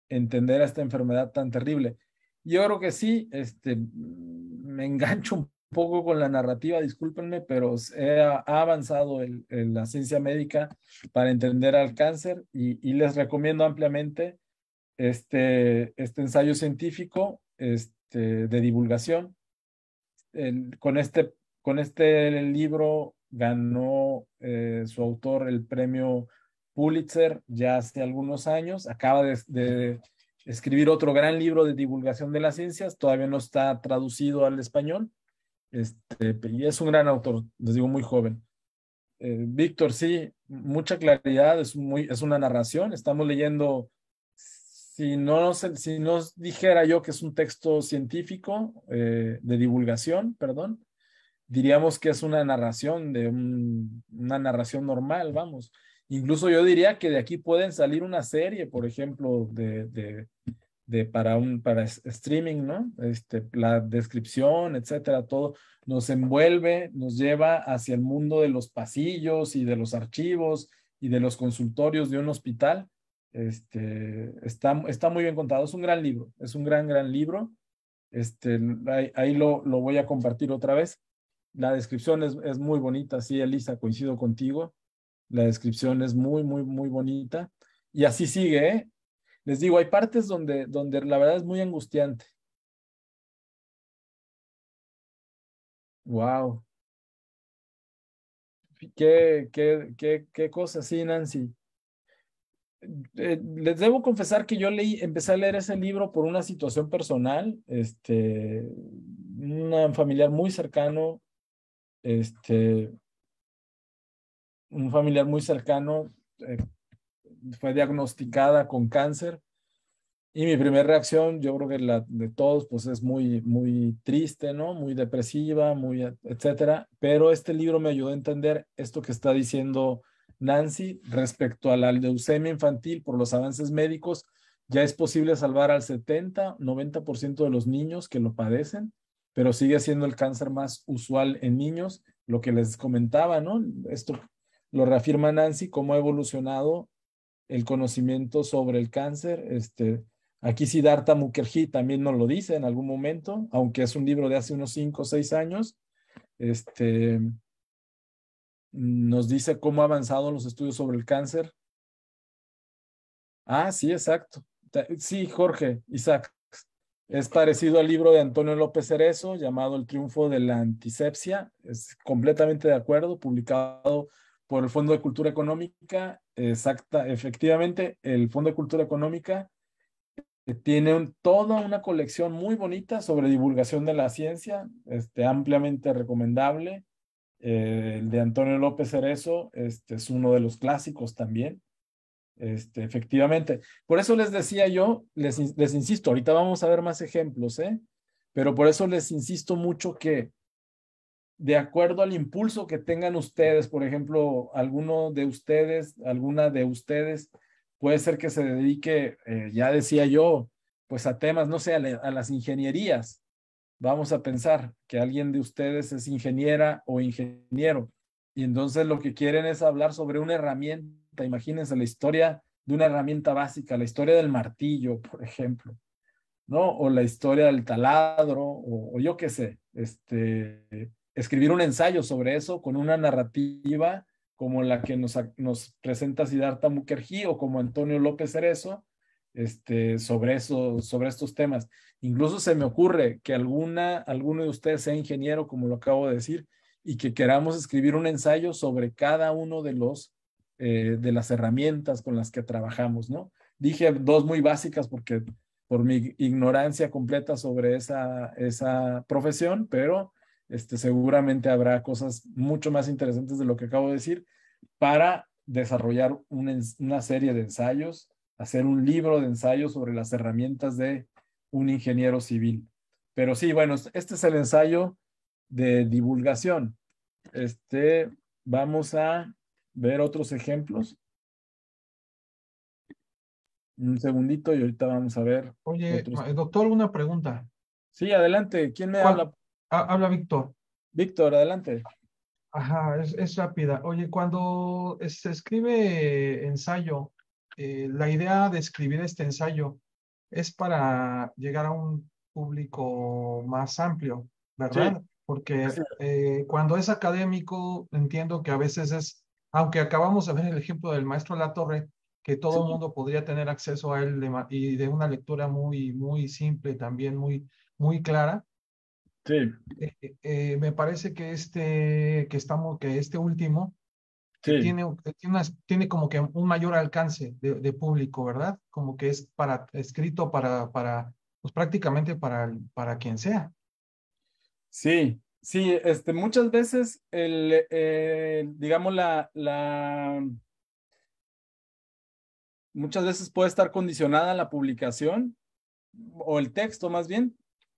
entender esta enfermedad tan terrible. Yo creo que sí, este, me engancho un poco con la narrativa, discúlpenme, pero ha avanzado el, la ciencia médica para entender al cáncer y, les recomiendo ampliamente este, este ensayo científico este, de divulgación. Este, con, este, libro ganó eh, su autor el premio Pulitzer ya hace algunos años, acaba de escribir otro gran libro de divulgación de las ciencias, todavía no está traducido al español, este, y es un gran autor, les digo, muy joven. Eh, Víctor, sí, mucha claridad, es, muy, es una narración, estamos leyendo, si no, si dijera yo que es un texto científico, eh, de divulgación, perdón, diríamos que es una narración, de una narración normal, vamos. Incluso yo diría que de aquí pueden salir una serie, por ejemplo, de, de para un para streaming, ¿no? Este, la descripción, etcétera, todo nos envuelve, nos lleva hacia el mundo de los pasillos y de los archivos y de los consultorios de un hospital. Este, está, está muy bien contado, es un gran libro, es un gran, gran libro. Este, ahí, lo, lo, voy a compartir otra vez. La descripción es, es muy bonita, sí, Elisa, coincido contigo. La descripción es muy, muy, muy bonita. Y así sigue, ¿eh? les digo, hay partes donde, donde la verdad es muy angustiante. Wow. Qué, cosa, sí, Nancy. Eh, les debo confesar que yo leí, empecé a leer ese libro por una situación personal, este, un familiar muy cercano, este, un familiar muy cercano eh, fue diagnosticada con cáncer. Y mi primera reacción, yo creo que la de todos, pues es muy, muy triste, ¿no? Muy depresiva, muy, etcétera. Pero este libro me ayudó a entender esto que está diciendo Nancy respecto a la leucemia infantil por los avances médicos. Ya es posible salvar al 70, 90% de los niños que lo padecen, pero sigue siendo el cáncer más usual en niños. Lo que les comentaba, ¿no? Esto lo reafirma Nancy, cómo ha evolucionado el conocimiento sobre el cáncer. Este, aquí Siddhartha Mukherjee también nos lo dice en algún momento, aunque es un libro de hace unos 5 o 6 años. Este, nos dice cómo ha avanzado los estudios sobre el cáncer. Ah, sí, exacto. Sí, Jorge, Isaac. Es parecido al libro de Antonio López Cerezo llamado El triunfo de la antisepsia. Es completamente de acuerdo, publicado por el Fondo de Cultura Económica Exacta, efectivamente, el Fondo de Cultura Económica eh, tiene toda una colección muy bonita sobre divulgación de la ciencia, este, ampliamente recomendable. Eh, el de Antonio López Cerezo este, es uno de los clásicos también. Este, efectivamente. Por eso les decía yo, les, les insisto, ahorita vamos a ver más ejemplos, ¿eh? pero por eso les insisto mucho que de acuerdo al impulso que tengan ustedes, por ejemplo, alguno de ustedes, alguna de ustedes, puede ser que se dedique, eh, ya decía yo, pues a temas, no sé, a, las ingenierías. Vamos a pensar que alguien de ustedes es ingeniera o ingeniero y entonces lo que quieren es hablar sobre una herramienta. Imagínense la historia de una herramienta básica, la historia del martillo, por ejemplo, ¿no? O la historia del taladro o, o yo qué sé, este, escribir un ensayo sobre eso con una narrativa como la que nos, nos presenta Siddhartha Mukherjee o como Antonio López Cerezo, este, sobre, eso, sobre estos temas. Incluso se me ocurre que alguna, alguno de ustedes sea ingeniero, como lo acabo de decir, y que queramos escribir un ensayo sobre cada uno de los eh, de las herramientas con las que trabajamos, ¿no? Dije dos muy básicas porque por mi ignorancia completa sobre esa, esa profesión, pero este, seguramente habrá cosas mucho más interesantes de lo que acabo de decir para desarrollar una serie de ensayos, hacer un libro de ensayos sobre las herramientas de un ingeniero civil. Pero sí, bueno, este es el ensayo de divulgación. Este, vamos a ver otros ejemplos. Un segundito y ahorita vamos a ver. Oye, eh, doctor, una pregunta. Sí, adelante. ¿Quién me habla? Ah, habla Víctor. Víctor, adelante. Ajá, es, rápida. Oye, cuando eh, se escribe ensayo, eh, la idea de escribir este ensayo es para llegar a un público más amplio, ¿verdad? Porque eh, cuando es académico, entiendo que a veces es, aunque acabamos de ver el ejemplo del maestro La Torre, que todo el mundo podría tener acceso a él y de una lectura muy, muy simple, también muy, muy clara, Sí. Eh, eh, eh, me parece que este, que estamos, que este último tiene, tiene, como que un mayor alcance de, público, ¿verdad? Como que es para escrito para, para pues prácticamente para, para quien sea. Sí, sí, este, muchas veces el, digamos, la, la, muchas veces puede estar condicionada la publicación o el texto más bien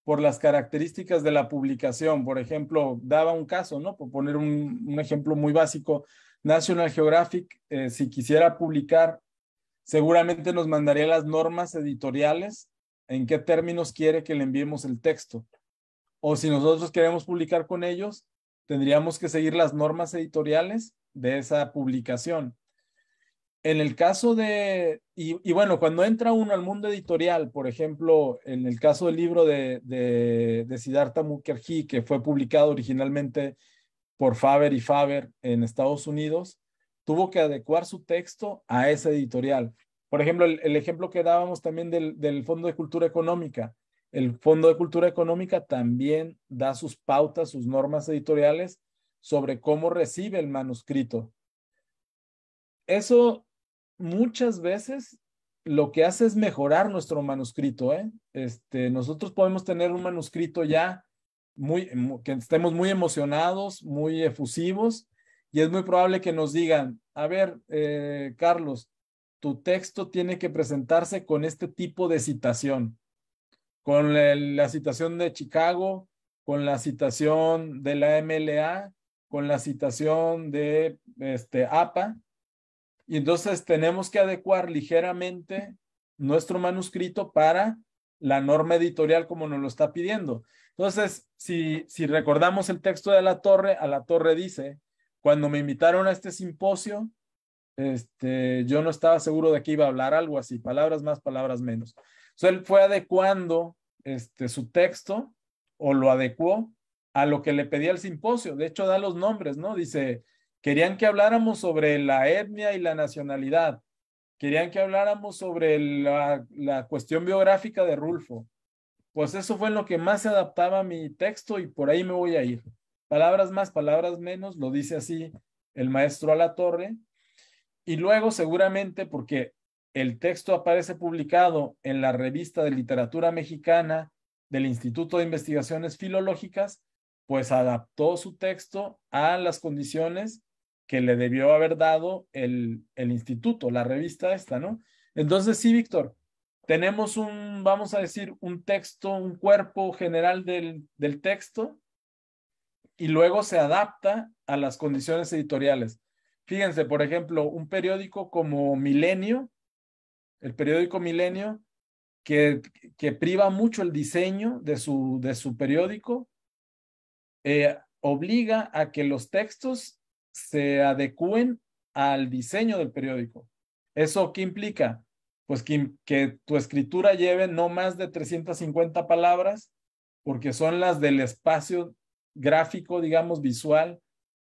por las características de la publicación. Por ejemplo, daba un caso, ¿no? Por poner un, ejemplo muy básico, National Geographic, eh, si quisiera publicar, seguramente nos mandaría las normas editoriales, en qué términos quiere que le enviemos el texto. O si nosotros queremos publicar con ellos, tendríamos que seguir las normas editoriales de esa publicación en el caso de, y, bueno, cuando entra uno al mundo editorial, por ejemplo, en el caso del libro de, de, Siddhartha Mukherjee, que fue publicado originalmente por Faber y Faber en Estados Unidos, tuvo que adecuar su texto a esa editorial. Por ejemplo, el, ejemplo que dábamos también del, del, Fondo de Cultura Económica. El Fondo de Cultura Económica también da sus pautas, sus normas editoriales sobre cómo recibe el manuscrito. Eso muchas veces lo que hace es mejorar nuestro manuscrito. ¿eh? Este, nosotros podemos tener un manuscrito ya muy, que estemos muy emocionados, muy efusivos, y es muy probable que nos digan, a ver, eh, Carlos, tu texto tiene que presentarse con este tipo de citación, con la, la citación de Chicago, con la citación de la MLA, con la citación de este, APA, y entonces tenemos que adecuar ligeramente nuestro manuscrito para la norma editorial como nos lo está pidiendo. Entonces, si, si recordamos el texto de la torre, a la torre dice, cuando me invitaron a este simposio, este, yo no estaba seguro de que iba a hablar algo así, palabras más, palabras menos. Entonces, él fue adecuando este, su texto o lo adecuó a lo que le pedía el simposio. De hecho, da los nombres, ¿no? Dice, Querían que habláramos sobre la etnia y la nacionalidad. Querían que habláramos sobre la, cuestión biográfica de Rulfo. Pues eso fue lo que más se adaptaba a mi texto y por ahí me voy a ir. Palabras más, palabras menos, lo dice así el maestro a la torre. Y luego seguramente porque el texto aparece publicado en la revista de literatura mexicana del Instituto de Investigaciones Filológicas, pues adaptó su texto a las condiciones que le debió haber dado el, instituto, la revista esta, ¿no? Entonces, sí, Víctor, tenemos un, vamos a decir, un texto, un cuerpo general del, texto y luego se adapta a las condiciones editoriales. Fíjense, por ejemplo, un periódico como Milenio, el periódico Milenio, que, que priva mucho el diseño de su, de su periódico, eh, obliga a que los textos se adecúen al diseño del periódico. ¿Eso qué implica? Pues que, tu escritura lleve no más de 350 palabras, porque son las del espacio gráfico, digamos, visual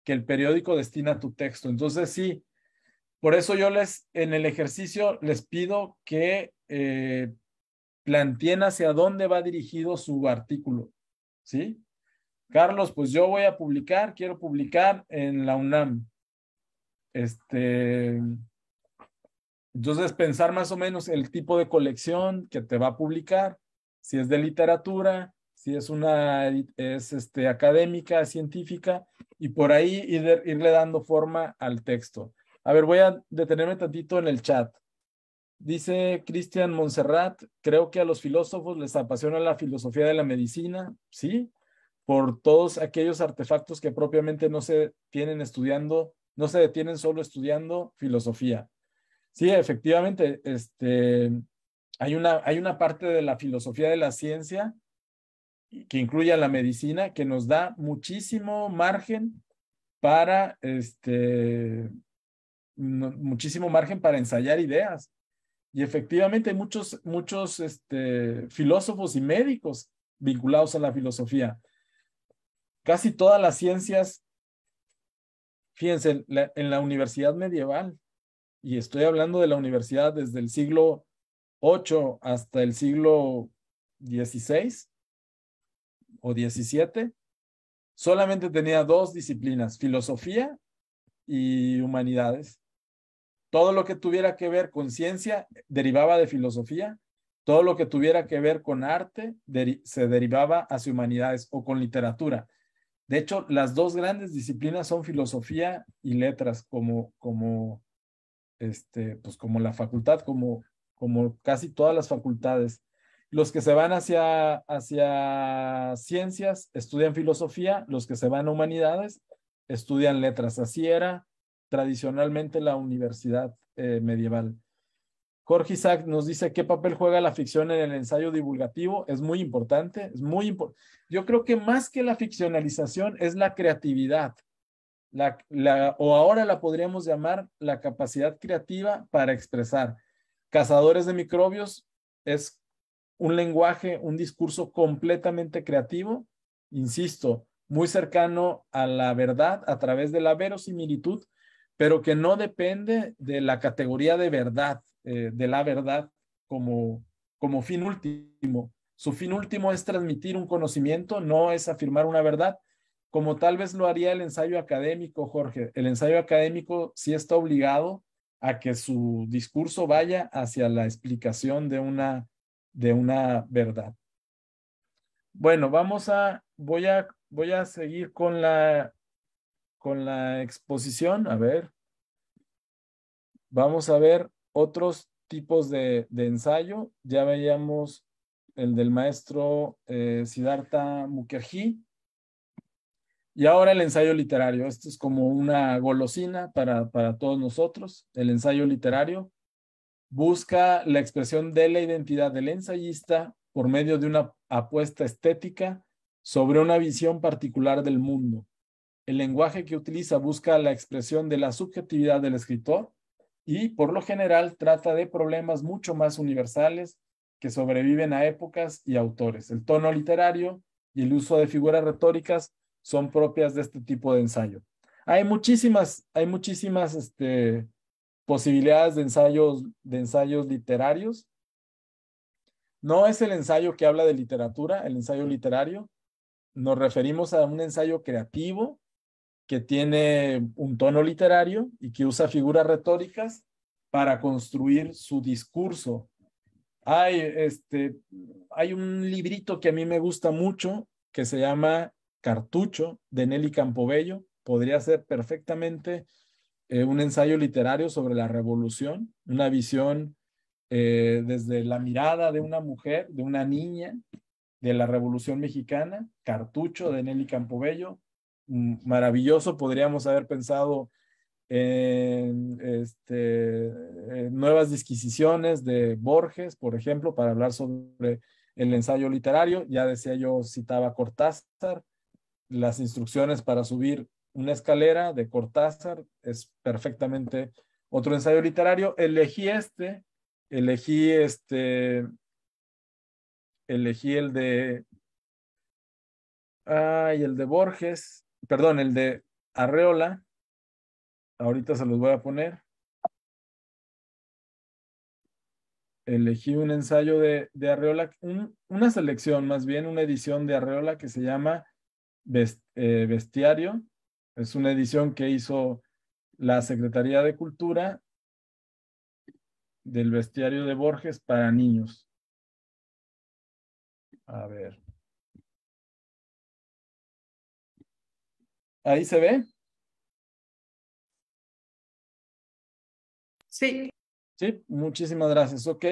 que el periódico destina a tu texto. Entonces, sí, por eso yo les, en el ejercicio, les pido que eh, planteen hacia dónde va dirigido su artículo, ¿sí? Carlos, pues yo voy a publicar, quiero publicar en la UNAM. Este, entonces, pensar más o menos el tipo de colección que te va a publicar, si es de literatura, si es una es este, académica, científica, y por ahí irle dando forma al texto. A ver, voy a detenerme tantito en el chat. Dice Cristian Montserrat, creo que a los filósofos les apasiona la filosofía de la medicina. Sí, por todos aquellos artefactos que propiamente no se tienen estudiando, no se detienen solo estudiando filosofía. Sí, efectivamente, este, hay, una, hay una parte de la filosofía de la ciencia que incluye a la medicina que nos da muchísimo margen para este, muchísimo margen para ensayar ideas. Y efectivamente muchos, muchos este, filósofos y médicos vinculados a la filosofía. Casi todas las ciencias, fíjense, en la, universidad medieval, y estoy hablando de la universidad desde el siglo VIII hasta el siglo XVI o XVII, solamente tenía dos disciplinas, filosofía y humanidades. Todo lo que tuviera que ver con ciencia derivaba de filosofía, todo lo que tuviera que ver con arte se derivaba hacia humanidades o con literatura. De hecho, las dos grandes disciplinas son filosofía y letras, como, este, pues, como, la facultad, como, como casi todas las facultades. Los que se van hacia, hacia ciencias estudian filosofía, los que se van a humanidades estudian letras. Así era tradicionalmente la universidad eh, medieval. Jorge Isaac nos dice qué papel juega la ficción en el ensayo divulgativo. Es muy importante, es muy importante. Yo creo que más que la ficcionalización es la creatividad, la, o ahora la podríamos llamar la capacidad creativa para expresar. Cazadores de microbios es un lenguaje, un discurso completamente creativo, insisto, muy cercano a la verdad a través de la verosimilitud, pero que no depende de la categoría de verdad eh, de la verdad como, como fin último. Su fin último es transmitir un conocimiento, no es afirmar una verdad, como tal vez lo haría el ensayo académico, Jorge. El ensayo académico sí está obligado a que su discurso vaya hacia la explicación de una, de una verdad. Bueno, vamos a, voy a, voy a seguir con la, con la exposición. A ver, vamos a ver otros tipos de, ensayo, ya veíamos el del maestro eh, Siddhartha Mukherjee. Y ahora el ensayo literario. Esto es como una golosina para, para todos nosotros. El ensayo literario busca la expresión de la identidad del ensayista por medio de una apuesta estética sobre una visión particular del mundo. El lenguaje que utiliza busca la expresión de la subjetividad del escritor y por lo general trata de problemas mucho más universales que sobreviven a épocas y autores. El tono literario y el uso de figuras retóricas son propias de este tipo de ensayo. Hay muchísimas, hay muchísimas este, posibilidades de ensayos, de ensayos literarios. No es el ensayo que habla de literatura, el ensayo literario. Nos referimos a un ensayo creativo que tiene un tono literario y que usa figuras retóricas para construir su discurso. Hay, este, hay un librito que a mí me gusta mucho que se llama Cartucho de Nelly Campobello. Podría ser perfectamente eh, un ensayo literario sobre la revolución, una visión eh, desde la mirada de una mujer, de una niña, de la revolución mexicana. Cartucho de Nelly Campobello, maravilloso, podríamos haber pensado este, en nuevas disquisiciones de Borges, por ejemplo, para hablar sobre el ensayo literario. Ya decía yo, citaba Cortázar, las instrucciones para subir una escalera de Cortázar es perfectamente otro ensayo literario. Elegí este, elegí este, elegí el de, ay, el de Borges, perdón, el de Arreola. Ahorita se los voy a poner. Elegí un ensayo de, Arreola, una selección más bien, una edición de Arreola que se llama eh, Bestiario. Es una edición que hizo la Secretaría de Cultura del Bestiario de Borges para niños. A ver. ¿Ahí se ve? Sí. Sí, muchísimas gracias. Ok.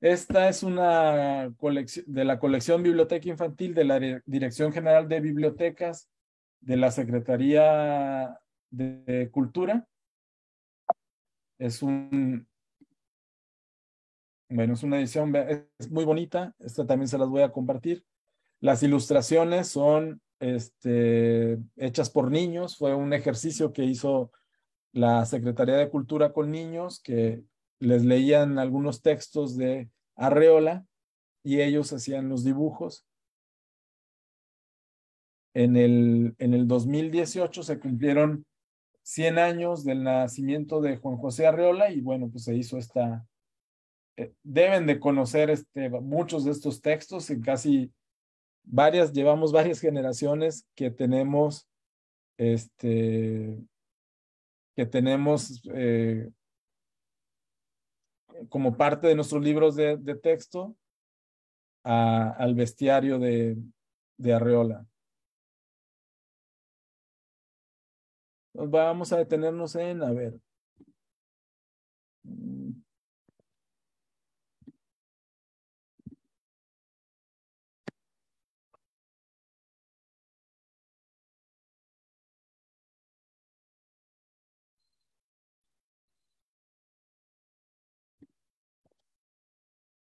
Esta es una colección de la colección Biblioteca Infantil de la Dirección General de Bibliotecas de la Secretaría de Cultura. Es un bueno, es una edición es muy bonita. Esta también se las voy a compartir. Las ilustraciones son este, hechas por niños. Fue un ejercicio que hizo la Secretaría de Cultura con niños que les leían algunos textos de Arreola y ellos hacían los dibujos. En el, en el 2018 se cumplieron 100 años del nacimiento de Juan José Arreola y bueno, pues se hizo esta... Eh, deben de conocer este, muchos de estos textos, en casi varias, llevamos varias generaciones que tenemos, este, que tenemos eh, como parte de nuestros libros de, texto al bestiario de, de Arreola. Vamos a detenernos en, a ver,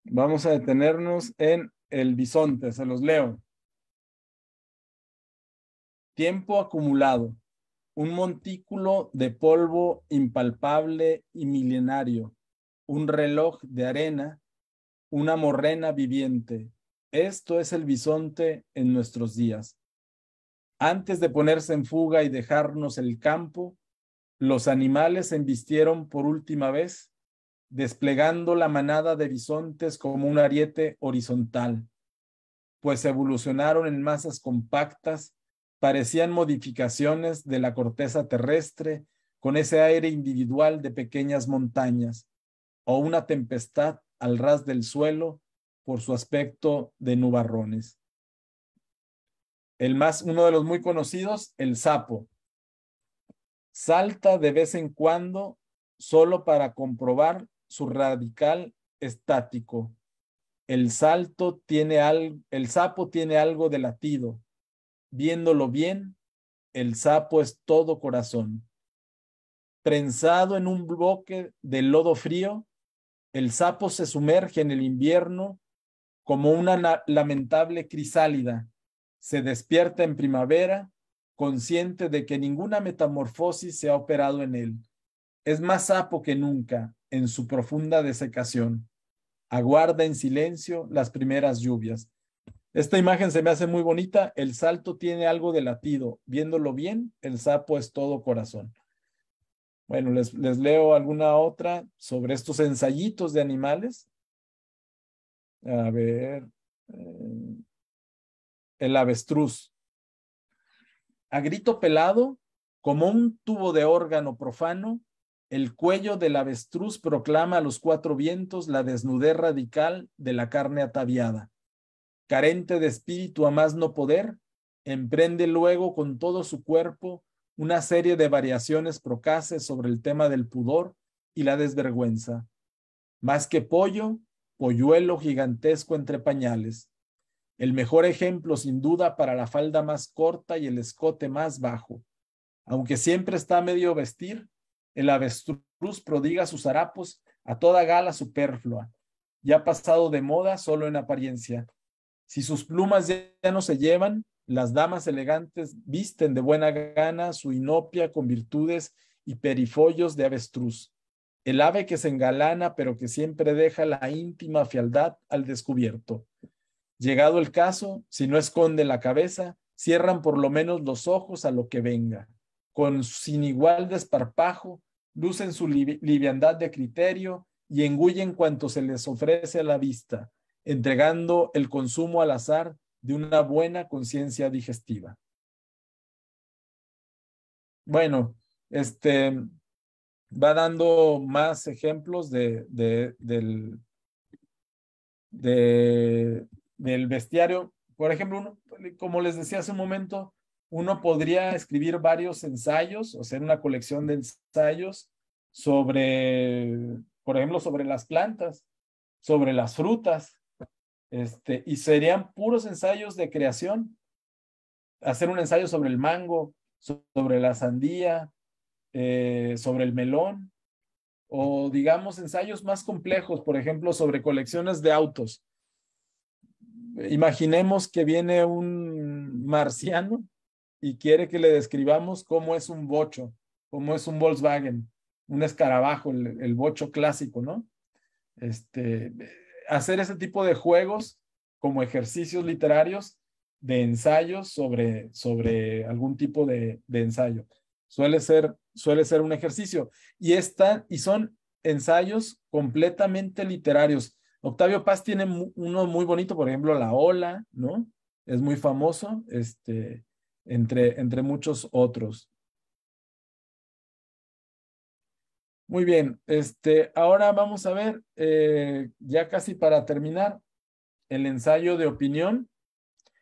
Vamos a detenernos en el bisonte, se los leo. Tiempo acumulado, un montículo de polvo impalpable y milenario, un reloj de arena, una morrena viviente. Esto es el bisonte en nuestros días. Antes de ponerse en fuga y dejarnos el campo, los animales se embistieron por última vez desplegando la manada de bisontes como un ariete horizontal, pues evolucionaron en masas compactas, parecían modificaciones de la corteza terrestre con ese aire individual de pequeñas montañas, o una tempestad al ras del suelo por su aspecto de nubarrones. El más, uno de los muy conocidos, el sapo. Salta de vez en cuando solo para comprobar su radical estático. El salto tiene el sapo tiene algo de latido. Viéndolo bien, el sapo es todo corazón. Prensado en un bloque de lodo frío, el sapo se sumerge en el invierno como una lamentable crisálida. Se despierta en primavera, consciente de que ninguna metamorfosis se ha operado en él. Es más sapo que nunca, en su profunda desecación. Aguarda en silencio las primeras lluvias. Esta imagen se me hace muy bonita. El salto tiene algo de latido. Viéndolo bien, el sapo es todo corazón. Bueno, les, leo alguna otra sobre estos ensayitos de animales. A ver. Eh, el avestruz. A grito pelado, como un tubo de órgano profano, el cuello del avestruz proclama a los cuatro vientos la desnudez radical de la carne ataviada. Carente de espíritu a más no poder, emprende luego con todo su cuerpo una serie de variaciones procaces sobre el tema del pudor y la desvergüenza. Más que pollo, polluelo gigantesco entre pañales. El mejor ejemplo, sin duda, para la falda más corta y el escote más bajo. Aunque siempre está medio vestir, el avestruz prodiga sus harapos a toda gala superflua, ya pasado de moda solo en apariencia. Si sus plumas ya no se llevan, las damas elegantes visten de buena gana su inopia con virtudes y perifollos de avestruz. El ave que se engalana, pero que siempre deja la íntima fialdad al descubierto. Llegado el caso, si no esconde la cabeza, cierran por lo menos los ojos a lo que venga. Con sin igual desparpajo, lucen su liviandad de criterio y engullen cuanto se les ofrece a la vista, entregando el consumo al azar de una buena conciencia digestiva. Bueno, este va dando más ejemplos del, del bestiario. Por ejemplo, como les decía hace un momento, uno podría escribir varios ensayos, o hacer una colección de ensayos sobre, por ejemplo, sobre las plantas, sobre las frutas, este, y serían puros ensayos de creación. Hacer un ensayo sobre el mango, sobre la sandía, eh, sobre el melón, o digamos ensayos más complejos, por ejemplo, sobre colecciones de autos. Imaginemos que viene un marciano y quiere que le describamos cómo es un bocho, cómo es un Volkswagen, un escarabajo, el, bocho clásico, ¿no? Este, hacer ese tipo de juegos como ejercicios literarios de ensayos sobre, sobre algún tipo de, de ensayo. Suele ser, suele ser un ejercicio. Y, está, y son ensayos completamente literarios. Octavio Paz tiene uno muy bonito, por ejemplo, La Ola, ¿no? Es muy famoso. Este, entre, muchos otros. Muy bien, este, ahora vamos a ver, eh, ya casi para terminar, el ensayo de opinión.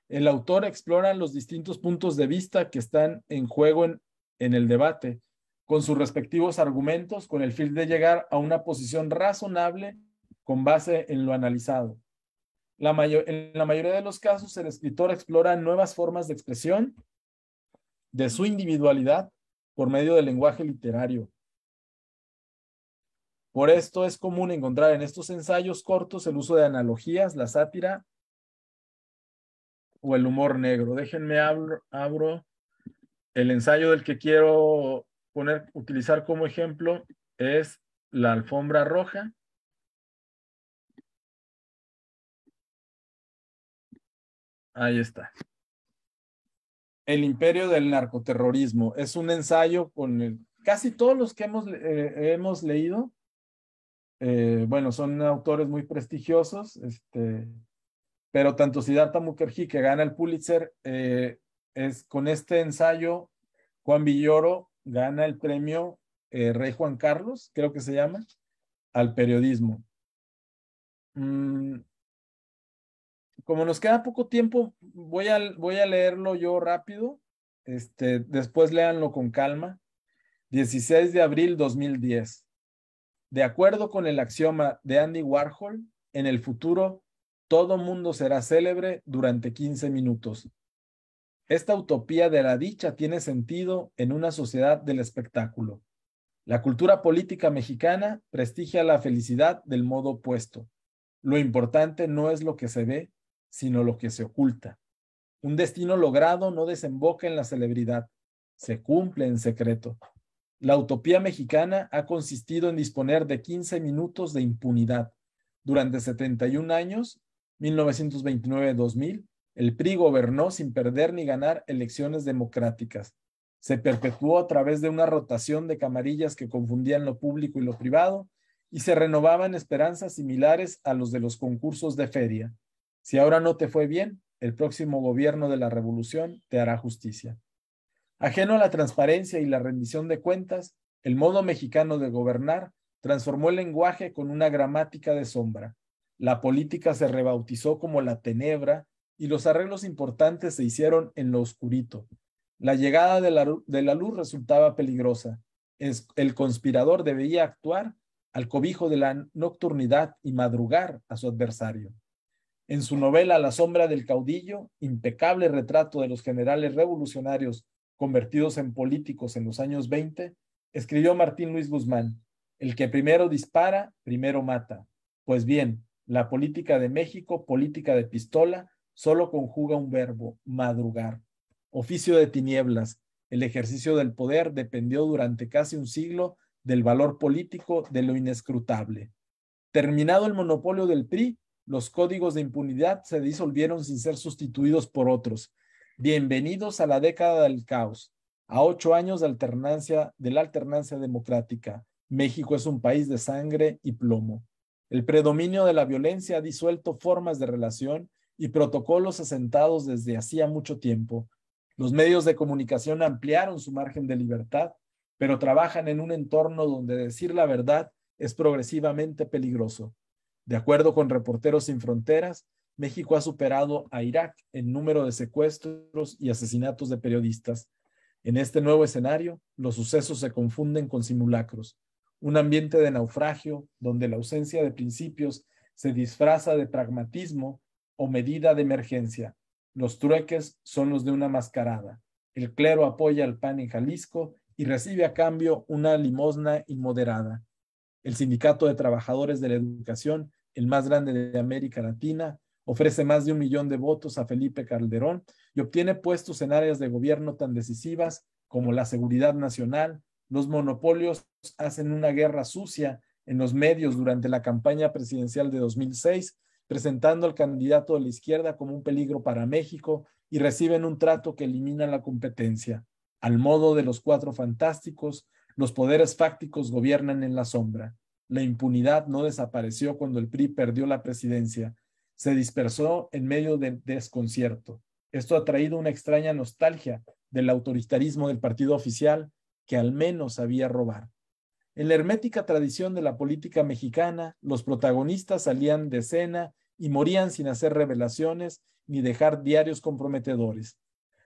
El autor explora los distintos puntos de vista que están en juego en, el debate, con sus respectivos argumentos, con el fin de llegar a una posición razonable con base en lo analizado. en la mayoría de los casos, el escritor explora nuevas formas de expresión de su individualidad por medio del lenguaje literario. Por esto es común encontrar en estos ensayos cortos el uso de analogías, la sátira o el humor negro. Déjenme abro, abro el ensayo del que quiero poner, utilizar como ejemplo es La alfombra roja. Ahí está. El imperio del narcoterrorismo. Es un ensayo con el, casi todos los que hemos, eh, hemos leído. Eh, bueno, son autores muy prestigiosos, este, pero tanto Siddhartha Mukherjee, que gana el Pulitzer, eh, es con este ensayo, Juan Villoro gana el premio Rey Juan Carlos, creo que se llama, al periodismo. Mm, como nos queda poco tiempo, voy a, leerlo yo rápido. Este, después léanlo con calma. 16 de abril 2010. De acuerdo con el axioma de Andy Warhol, en el futuro todo mundo será célebre durante 15 minutos. Esta utopía de la dicha tiene sentido en una sociedad del espectáculo. La cultura política mexicana prestigia la felicidad del modo opuesto. Lo importante no es lo que se ve, sino lo que se oculta. Un destino logrado no desemboca en la celebridad, se cumple en secreto. La utopía mexicana ha consistido en disponer de 15 minutos de impunidad. Durante 71 años, 1929-2000, el PRI gobernó sin perder ni ganar elecciones democráticas. Se perpetuó a través de una rotación de camarillas que confundían lo público y lo privado y se renovaban esperanzas similares a los de los concursos de feria. Si ahora no te fue bien, el próximo gobierno de la revolución te hará justicia. Ajeno a la transparencia y la rendición de cuentas, el modo mexicano de gobernar transformó el lenguaje con una gramática de sombra. La política se rebautizó como la tenebra y los arreglos importantes se hicieron en lo oscurito. La llegada de la, luz resultaba peligrosa. el conspirador debía actuar al cobijo de la nocturnidad y madrugar a su adversario. En su novela La sombra del caudillo, impecable retrato de los generales revolucionarios convertidos en políticos en los años 20, escribió Martín Luis Guzmán, el que primero dispara, primero mata. Pues bien, la política de México, política de pistola, solo conjuga un verbo, madrugar. Oficio de tinieblas, el ejercicio del poder dependió durante casi un siglo del valor político de lo inescrutable. Terminado el monopolio del PRI, los códigos de impunidad se disolvieron sin ser sustituidos por otros. Bienvenidos a la década del caos, a ocho años de, alternancia, de la alternancia democrática. México es un país de sangre y plomo. El predominio de la violencia ha disuelto formas de relación y protocolos asentados desde hacía mucho tiempo. Los medios de comunicación ampliaron su margen de libertad, pero trabajan en un entorno donde decir la verdad es progresivamente peligroso. De acuerdo con Reporteros Sin Fronteras, México ha superado a Irak en número de secuestros y asesinatos de periodistas. En este nuevo escenario, los sucesos se confunden con simulacros, un ambiente de naufragio donde la ausencia de principios se disfraza de pragmatismo o medida de emergencia. Los trueques son los de una mascarada. El clero apoya al PAN en Jalisco y recibe a cambio una limosna inmoderada. El Sindicato de Trabajadores de la Educación, el más grande de América Latina, ofrece más de un millón de votos a Felipe Calderón y obtiene puestos en áreas de gobierno tan decisivas como la seguridad nacional. Los monopolios hacen una guerra sucia en los medios durante la campaña presidencial de 2006, presentando al candidato de la izquierda como un peligro para México y reciben un trato que elimina la competencia. Al modo de los cuatro fantásticos, los poderes fácticos gobiernan en la sombra. La impunidad no desapareció cuando el PRI perdió la presidencia. Se dispersó en medio del desconcierto. Esto ha traído una extraña nostalgia del autoritarismo del partido oficial que al menos sabía robar. En la hermética tradición de la política mexicana, los protagonistas salían de escena y morían sin hacer revelaciones ni dejar diarios comprometedores.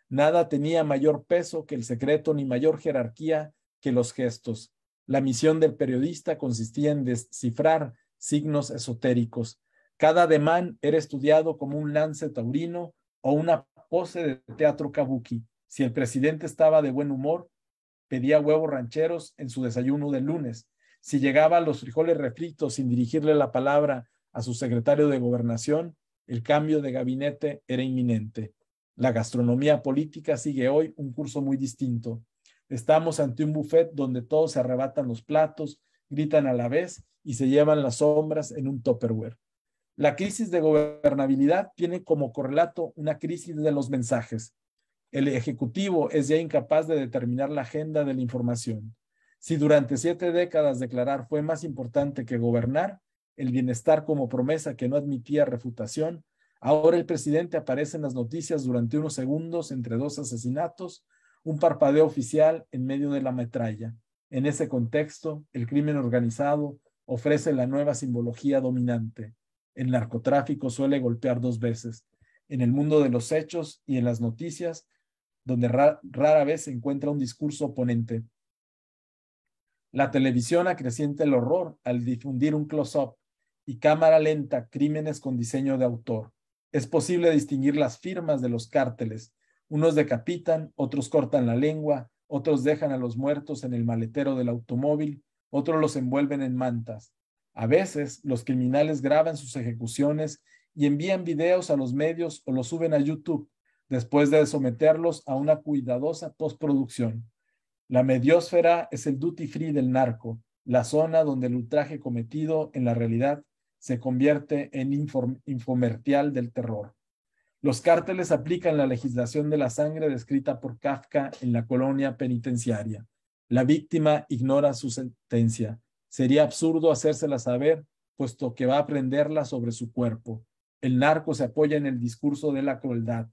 Nada tenía mayor peso que el secreto ni mayor jerarquía que los gestos. La misión del periodista consistía en descifrar signos esotéricos. Cada ademán era estudiado como un lance taurino o una pose de teatro kabuki. Si el presidente estaba de buen humor, pedía huevos rancheros en su desayuno del lunes. Si llegaba a los frijoles refritos sin dirigirle la palabra a su secretario de gobernación, el cambio de gabinete era inminente. La gastronomía política sigue hoy un curso muy distinto. Estamos ante un buffet donde todos se arrebatan los platos, gritan a la vez y se llevan las sombras en un topperware. La crisis de gobernabilidad tiene como correlato una crisis de los mensajes. El Ejecutivo es ya incapaz de determinar la agenda de la información. Si durante siete décadas declarar fue más importante que gobernar, el bienestar como promesa que no admitía refutación, ahora el presidente aparece en las noticias durante unos segundos entre dos asesinatos un parpadeo oficial en medio de la metralla. En ese contexto, el crimen organizado ofrece la nueva simbología dominante. El narcotráfico suele golpear dos veces, en el mundo de los hechos y en las noticias, donde rara vez se encuentra un discurso oponente. La televisión acrecienta el horror al difundir un close-up y cámara lenta, crímenes con diseño de autor. Es posible distinguir las firmas de los cárteles, unos decapitan, otros cortan la lengua, otros dejan a los muertos en el maletero del automóvil, otros los envuelven en mantas. A veces los criminales graban sus ejecuciones y envían videos a los medios o los suben a YouTube, después de someterlos a una cuidadosa postproducción. La mediósfera es el duty free del narco, la zona donde el ultraje cometido en la realidad se convierte en infomercial del terror. Los cárteles aplican la legislación de la sangre descrita por Kafka en la colonia penitenciaria. La víctima ignora su sentencia. Sería absurdo hacérsela saber, puesto que va a aprenderla sobre su cuerpo. El narco se apoya en el discurso de la crueldad.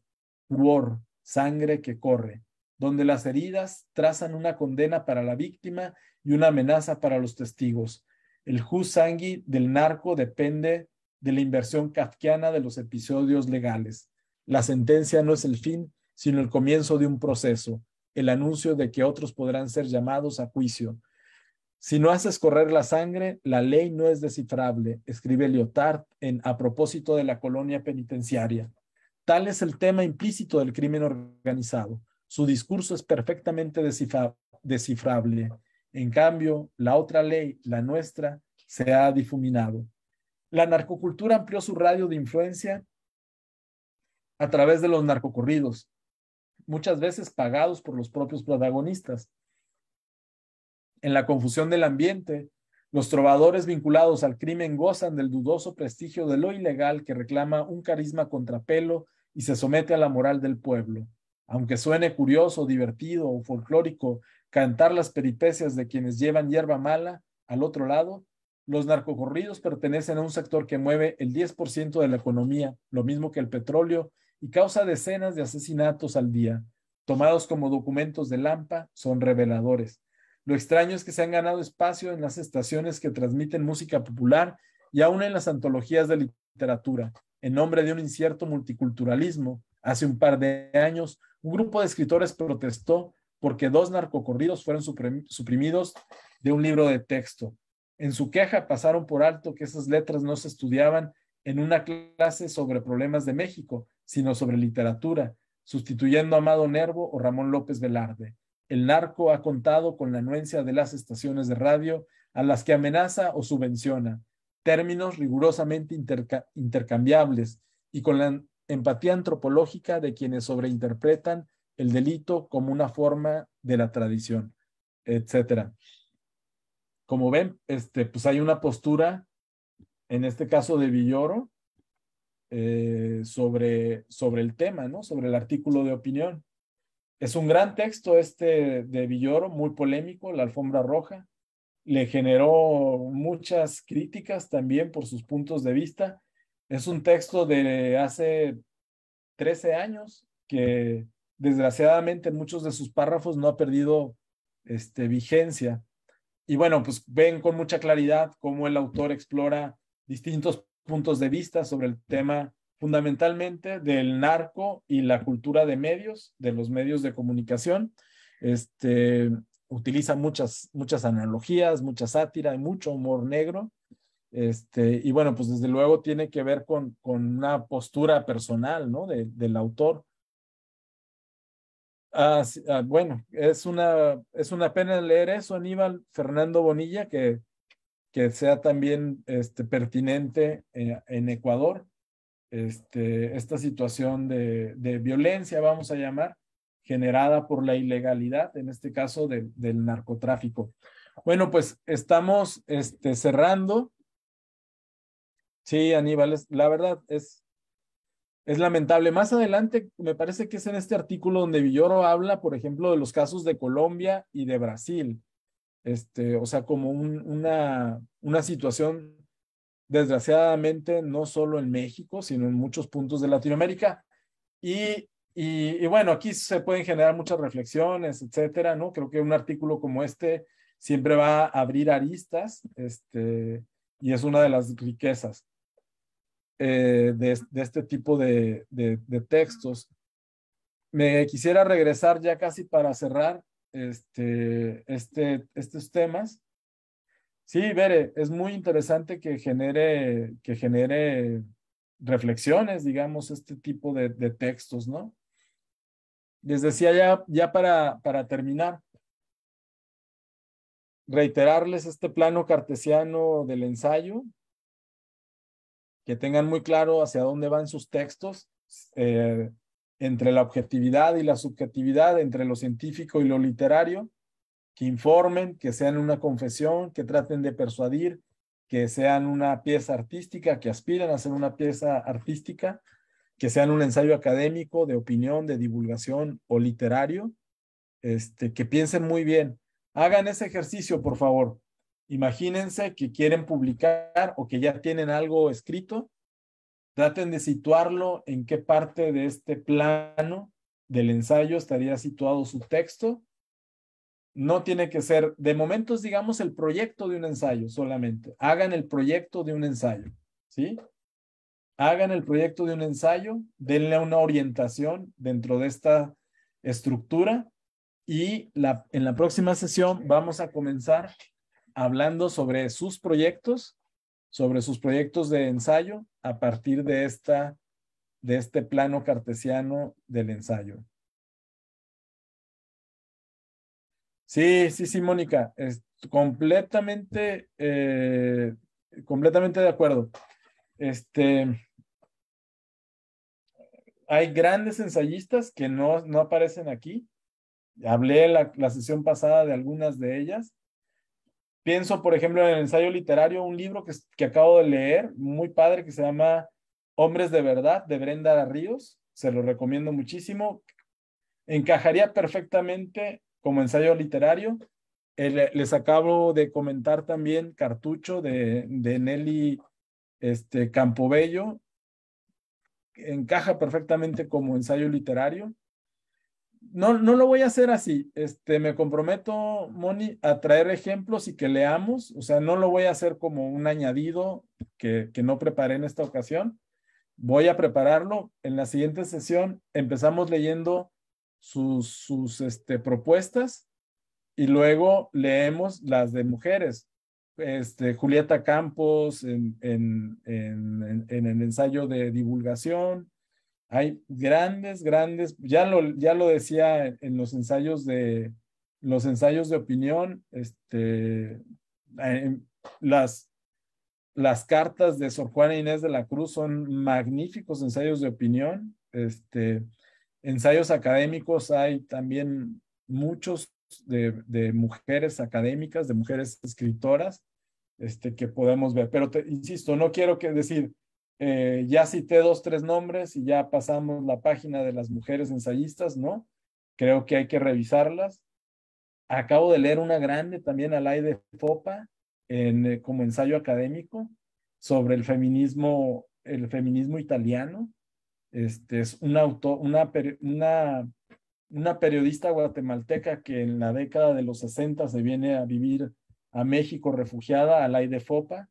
War, sangre que corre, donde las heridas trazan una condena para la víctima y una amenaza para los testigos. El jus sangui del narco depende de la inversión kafkiana de los episodios legales. La sentencia no es el fin, sino el comienzo de un proceso, el anuncio de que otros podrán ser llamados a juicio. Si no haces correr la sangre, la ley no es descifrable, escribe Lyotard en A propósito de la colonia penitenciaria. Tal es el tema implícito del crimen organizado. Su discurso es perfectamente descifrable. En cambio, la otra ley, la nuestra, se ha difuminado. La narcocultura amplió su radio de influencia a través de los narcocorridos, muchas veces pagados por los propios protagonistas. En la confusión del ambiente, los trovadores vinculados al crimen gozan del dudoso prestigio de lo ilegal que reclama un carisma contrapelo y se somete a la moral del pueblo. Aunque suene curioso, divertido o folclórico cantar las peripecias de quienes llevan hierba mala al otro lado, los narcocorridos pertenecen a un sector que mueve el 10% de la economía, lo mismo que el petróleo y causa decenas de asesinatos al día, tomados como documentos de Lampa, son reveladores. Lo extraño es que se han ganado espacio en las estaciones que transmiten música popular y aún en las antologías de literatura, en nombre de un incierto multiculturalismo. Hace un par de años, un grupo de escritores protestó porque dos narcocorridos fueron suprimidos de un libro de texto. En su queja pasaron por alto que esas letras no se estudiaban en una clase sobre problemas de México, sino sobre literatura, sustituyendo a Amado Nervo o Ramón López Velarde. El narco ha contado con la anuencia de las estaciones de radio a las que amenaza o subvenciona, términos rigurosamente intercambiables y con la empatía antropológica de quienes sobreinterpretan el delito como una forma de la tradición, etcétera. Como ven, este, pues hay una postura, en este caso de Villoro, eh, sobre, sobre el tema, ¿no? Sobre el artículo de opinión. Es un gran texto este de Villoro, muy polémico, La alfombra roja. Le generó muchas críticas también por sus puntos de vista. Es un texto de hace 13 años que desgraciadamente en muchos de sus párrafos no ha perdido este, vigencia. Y bueno, pues ven con mucha claridad cómo el autor explora distintos puntos de vista sobre el tema fundamentalmente del narco y la cultura de medios, de los medios de comunicación. Este, utiliza muchas, muchas analogías, mucha sátira y mucho humor negro. Este, y bueno, pues desde luego tiene que ver con, con una postura personal ¿no? del autor. Ah, bueno, es una, es una pena leer eso, Aníbal Fernando Bonilla, que que sea también este, pertinente eh, en, Ecuador este, esta situación de, violencia, vamos a llamar, generada por la ilegalidad, en este caso del narcotráfico. Bueno, pues estamos este, cerrando. Sí, Aníbal, la verdad es, es lamentable. Más adelante, me parece que es en este artículo donde Villoro habla, por ejemplo, de los casos de Colombia y de Brasil. Este, o sea, como una, una situación, desgraciadamente, no solo en México, sino en muchos puntos de Latinoamérica. Y, y, bueno, aquí se pueden generar muchas reflexiones, etcétera, ¿no? Creo que un artículo como este siempre va a abrir aristas, este, y es una de las riquezas eh, de, este tipo de, de textos me quisiera regresar ya casi para cerrar este, este, estos temas. Sí, Bere, es muy interesante que genere, que genere reflexiones, digamos, este tipo de, textos, ¿no? Les decía ya, ya para, para terminar, reiterarles este plano cartesiano del ensayo, que tengan muy claro hacia dónde van sus textos, eh, entre la objetividad y la subjetividad, entre lo científico y lo literario, que informen, que sean una confesión, que traten de persuadir, que sean una pieza artística, que aspiren a ser una pieza artística, que sean un ensayo académico, de opinión, de divulgación o literario, este, que piensen muy bien. Hagan ese ejercicio, por favor. Imagínense que quieren publicar o que ya tienen algo escrito Traten de situarlo en qué parte de este plano del ensayo estaría situado su texto. No tiene que ser, de momentos, digamos, el proyecto de un ensayo solamente. Hagan el proyecto de un ensayo, ¿sí? Hagan el proyecto de un ensayo, denle una orientación dentro de esta estructura y en la próxima sesión vamos a comenzar hablando sobre sus proyectos sobre sus proyectos de ensayo a partir de, esta, de este plano cartesiano del ensayo. Sí, sí, sí, Mónica, es completamente, eh, completamente de acuerdo. Este, hay grandes ensayistas que no, aparecen aquí. Hablé la sesión pasada de algunas de ellas Pienso, por ejemplo, en el ensayo literario, un libro que, acabo de leer, muy padre, que se llama Hombres de Verdad, de Brenda Ríos. Se lo recomiendo muchísimo. Encajaría perfectamente como ensayo literario. Eh, les acabo de comentar también Cartucho de, Nelly este, Campobello. Encaja perfectamente como ensayo literario no, no lo voy a hacer así. Este, me comprometo, Moni, a traer ejemplos y que leamos. O sea, no lo voy a hacer como un añadido que, no preparé en esta ocasión. Voy a prepararlo. En la siguiente sesión empezamos leyendo sus, este, propuestas y luego leemos las de mujeres. Este, Julieta Campos en, en, en el ensayo de divulgación, hay grandes, grandes, ya lo, ya lo decía en los ensayos de, los ensayos de opinión, este, las, las cartas de Sor Juana Inés de la Cruz son magníficos ensayos de opinión, este, ensayos académicos hay también muchos de, mujeres académicas, de mujeres escritoras, este, que podemos ver, pero te, insisto, no quiero que decir, eh, ya cité dos, tres nombres y ya pasamos la página de las mujeres ensayistas, ¿no? Creo que hay que revisarlas. Acabo de leer una grande también al aire de Fopa en, eh, como ensayo académico sobre el feminismo, el feminismo italiano. Este, es una, auto, una, una, una periodista guatemalteca que en la década de los 60 se viene a vivir a México refugiada al aire de Fopa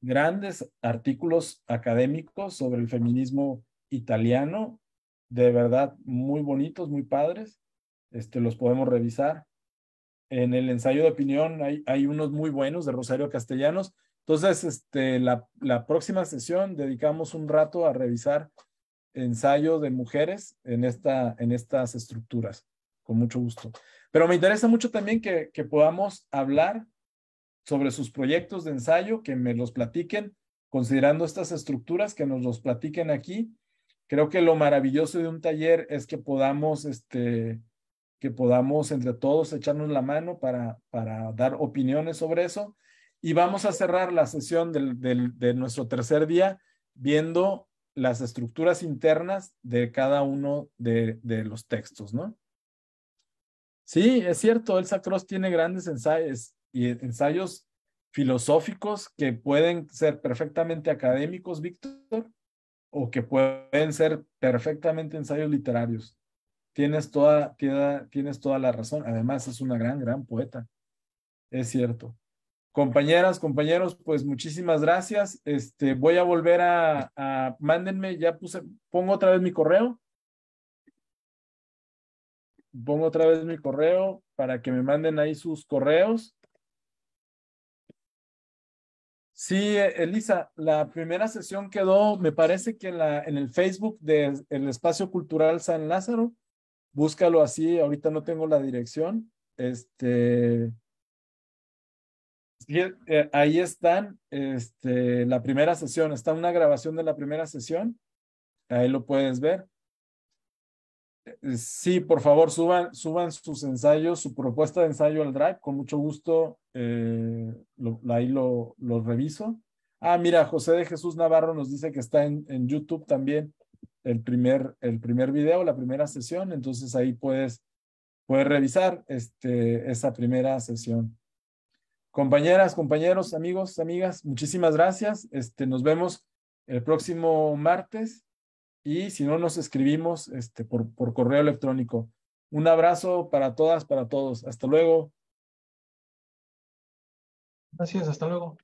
grandes artículos académicos sobre el feminismo italiano, de verdad muy bonitos, muy padres, este, los podemos revisar. En el ensayo de opinión hay, hay unos muy buenos de Rosario Castellanos. Entonces, este, la, próxima sesión dedicamos un rato a revisar ensayos de mujeres en, esta, en estas estructuras, con mucho gusto. Pero me interesa mucho también que, que podamos hablar sobre sus proyectos de ensayo, que me los platiquen, considerando estas estructuras, que nos los platiquen aquí. Creo que lo maravilloso de un taller es que podamos, este, que podamos entre todos echarnos la mano para, para dar opiniones sobre eso. Y vamos a cerrar la sesión de nuestro tercer día viendo las estructuras internas de cada uno de, de los textos, ¿no? Sí, es cierto, Elsa Cross tiene grandes ensayos, y ensayos filosóficos que pueden ser perfectamente académicos, Víctor, o que pueden ser perfectamente ensayos literarios. Tienes toda, toda la razón. Además, es una gran, gran poeta. Es cierto. Compañeras, compañeros, pues muchísimas gracias. Este, voy a volver a, a mándenme, ya puse, pongo otra vez mi correo. Pongo otra vez mi correo para que me manden ahí sus correos Sí, e-, Elisa, la primera sesión quedó, me parece que en, la, en el Facebook del Espacio Cultural San Lázaro. Búscalo así, ahorita no tengo la dirección. Este, eh, ahí están, este, la primera sesión, está una grabación de la primera sesión, ahí lo puedes ver. Eh, sí, por favor, suban, sus ensayos, su propuesta de ensayo al drag, con mucho gusto, eh, ahí lo, reviso. Ah, mira, José de Jesús Navarro nos dice que está en, YouTube también el primer, el primer video, la primera sesión, entonces ahí puedes, puedes revisar este, esa primera sesión. Compañeras, compañeros, amigos, amigas, muchísimas gracias. Este, nos vemos el próximo martes y si no, nos escribimos este, por, por correo electrónico. Un abrazo para todas, para todos. Hasta luego. Gracias, hasta luego.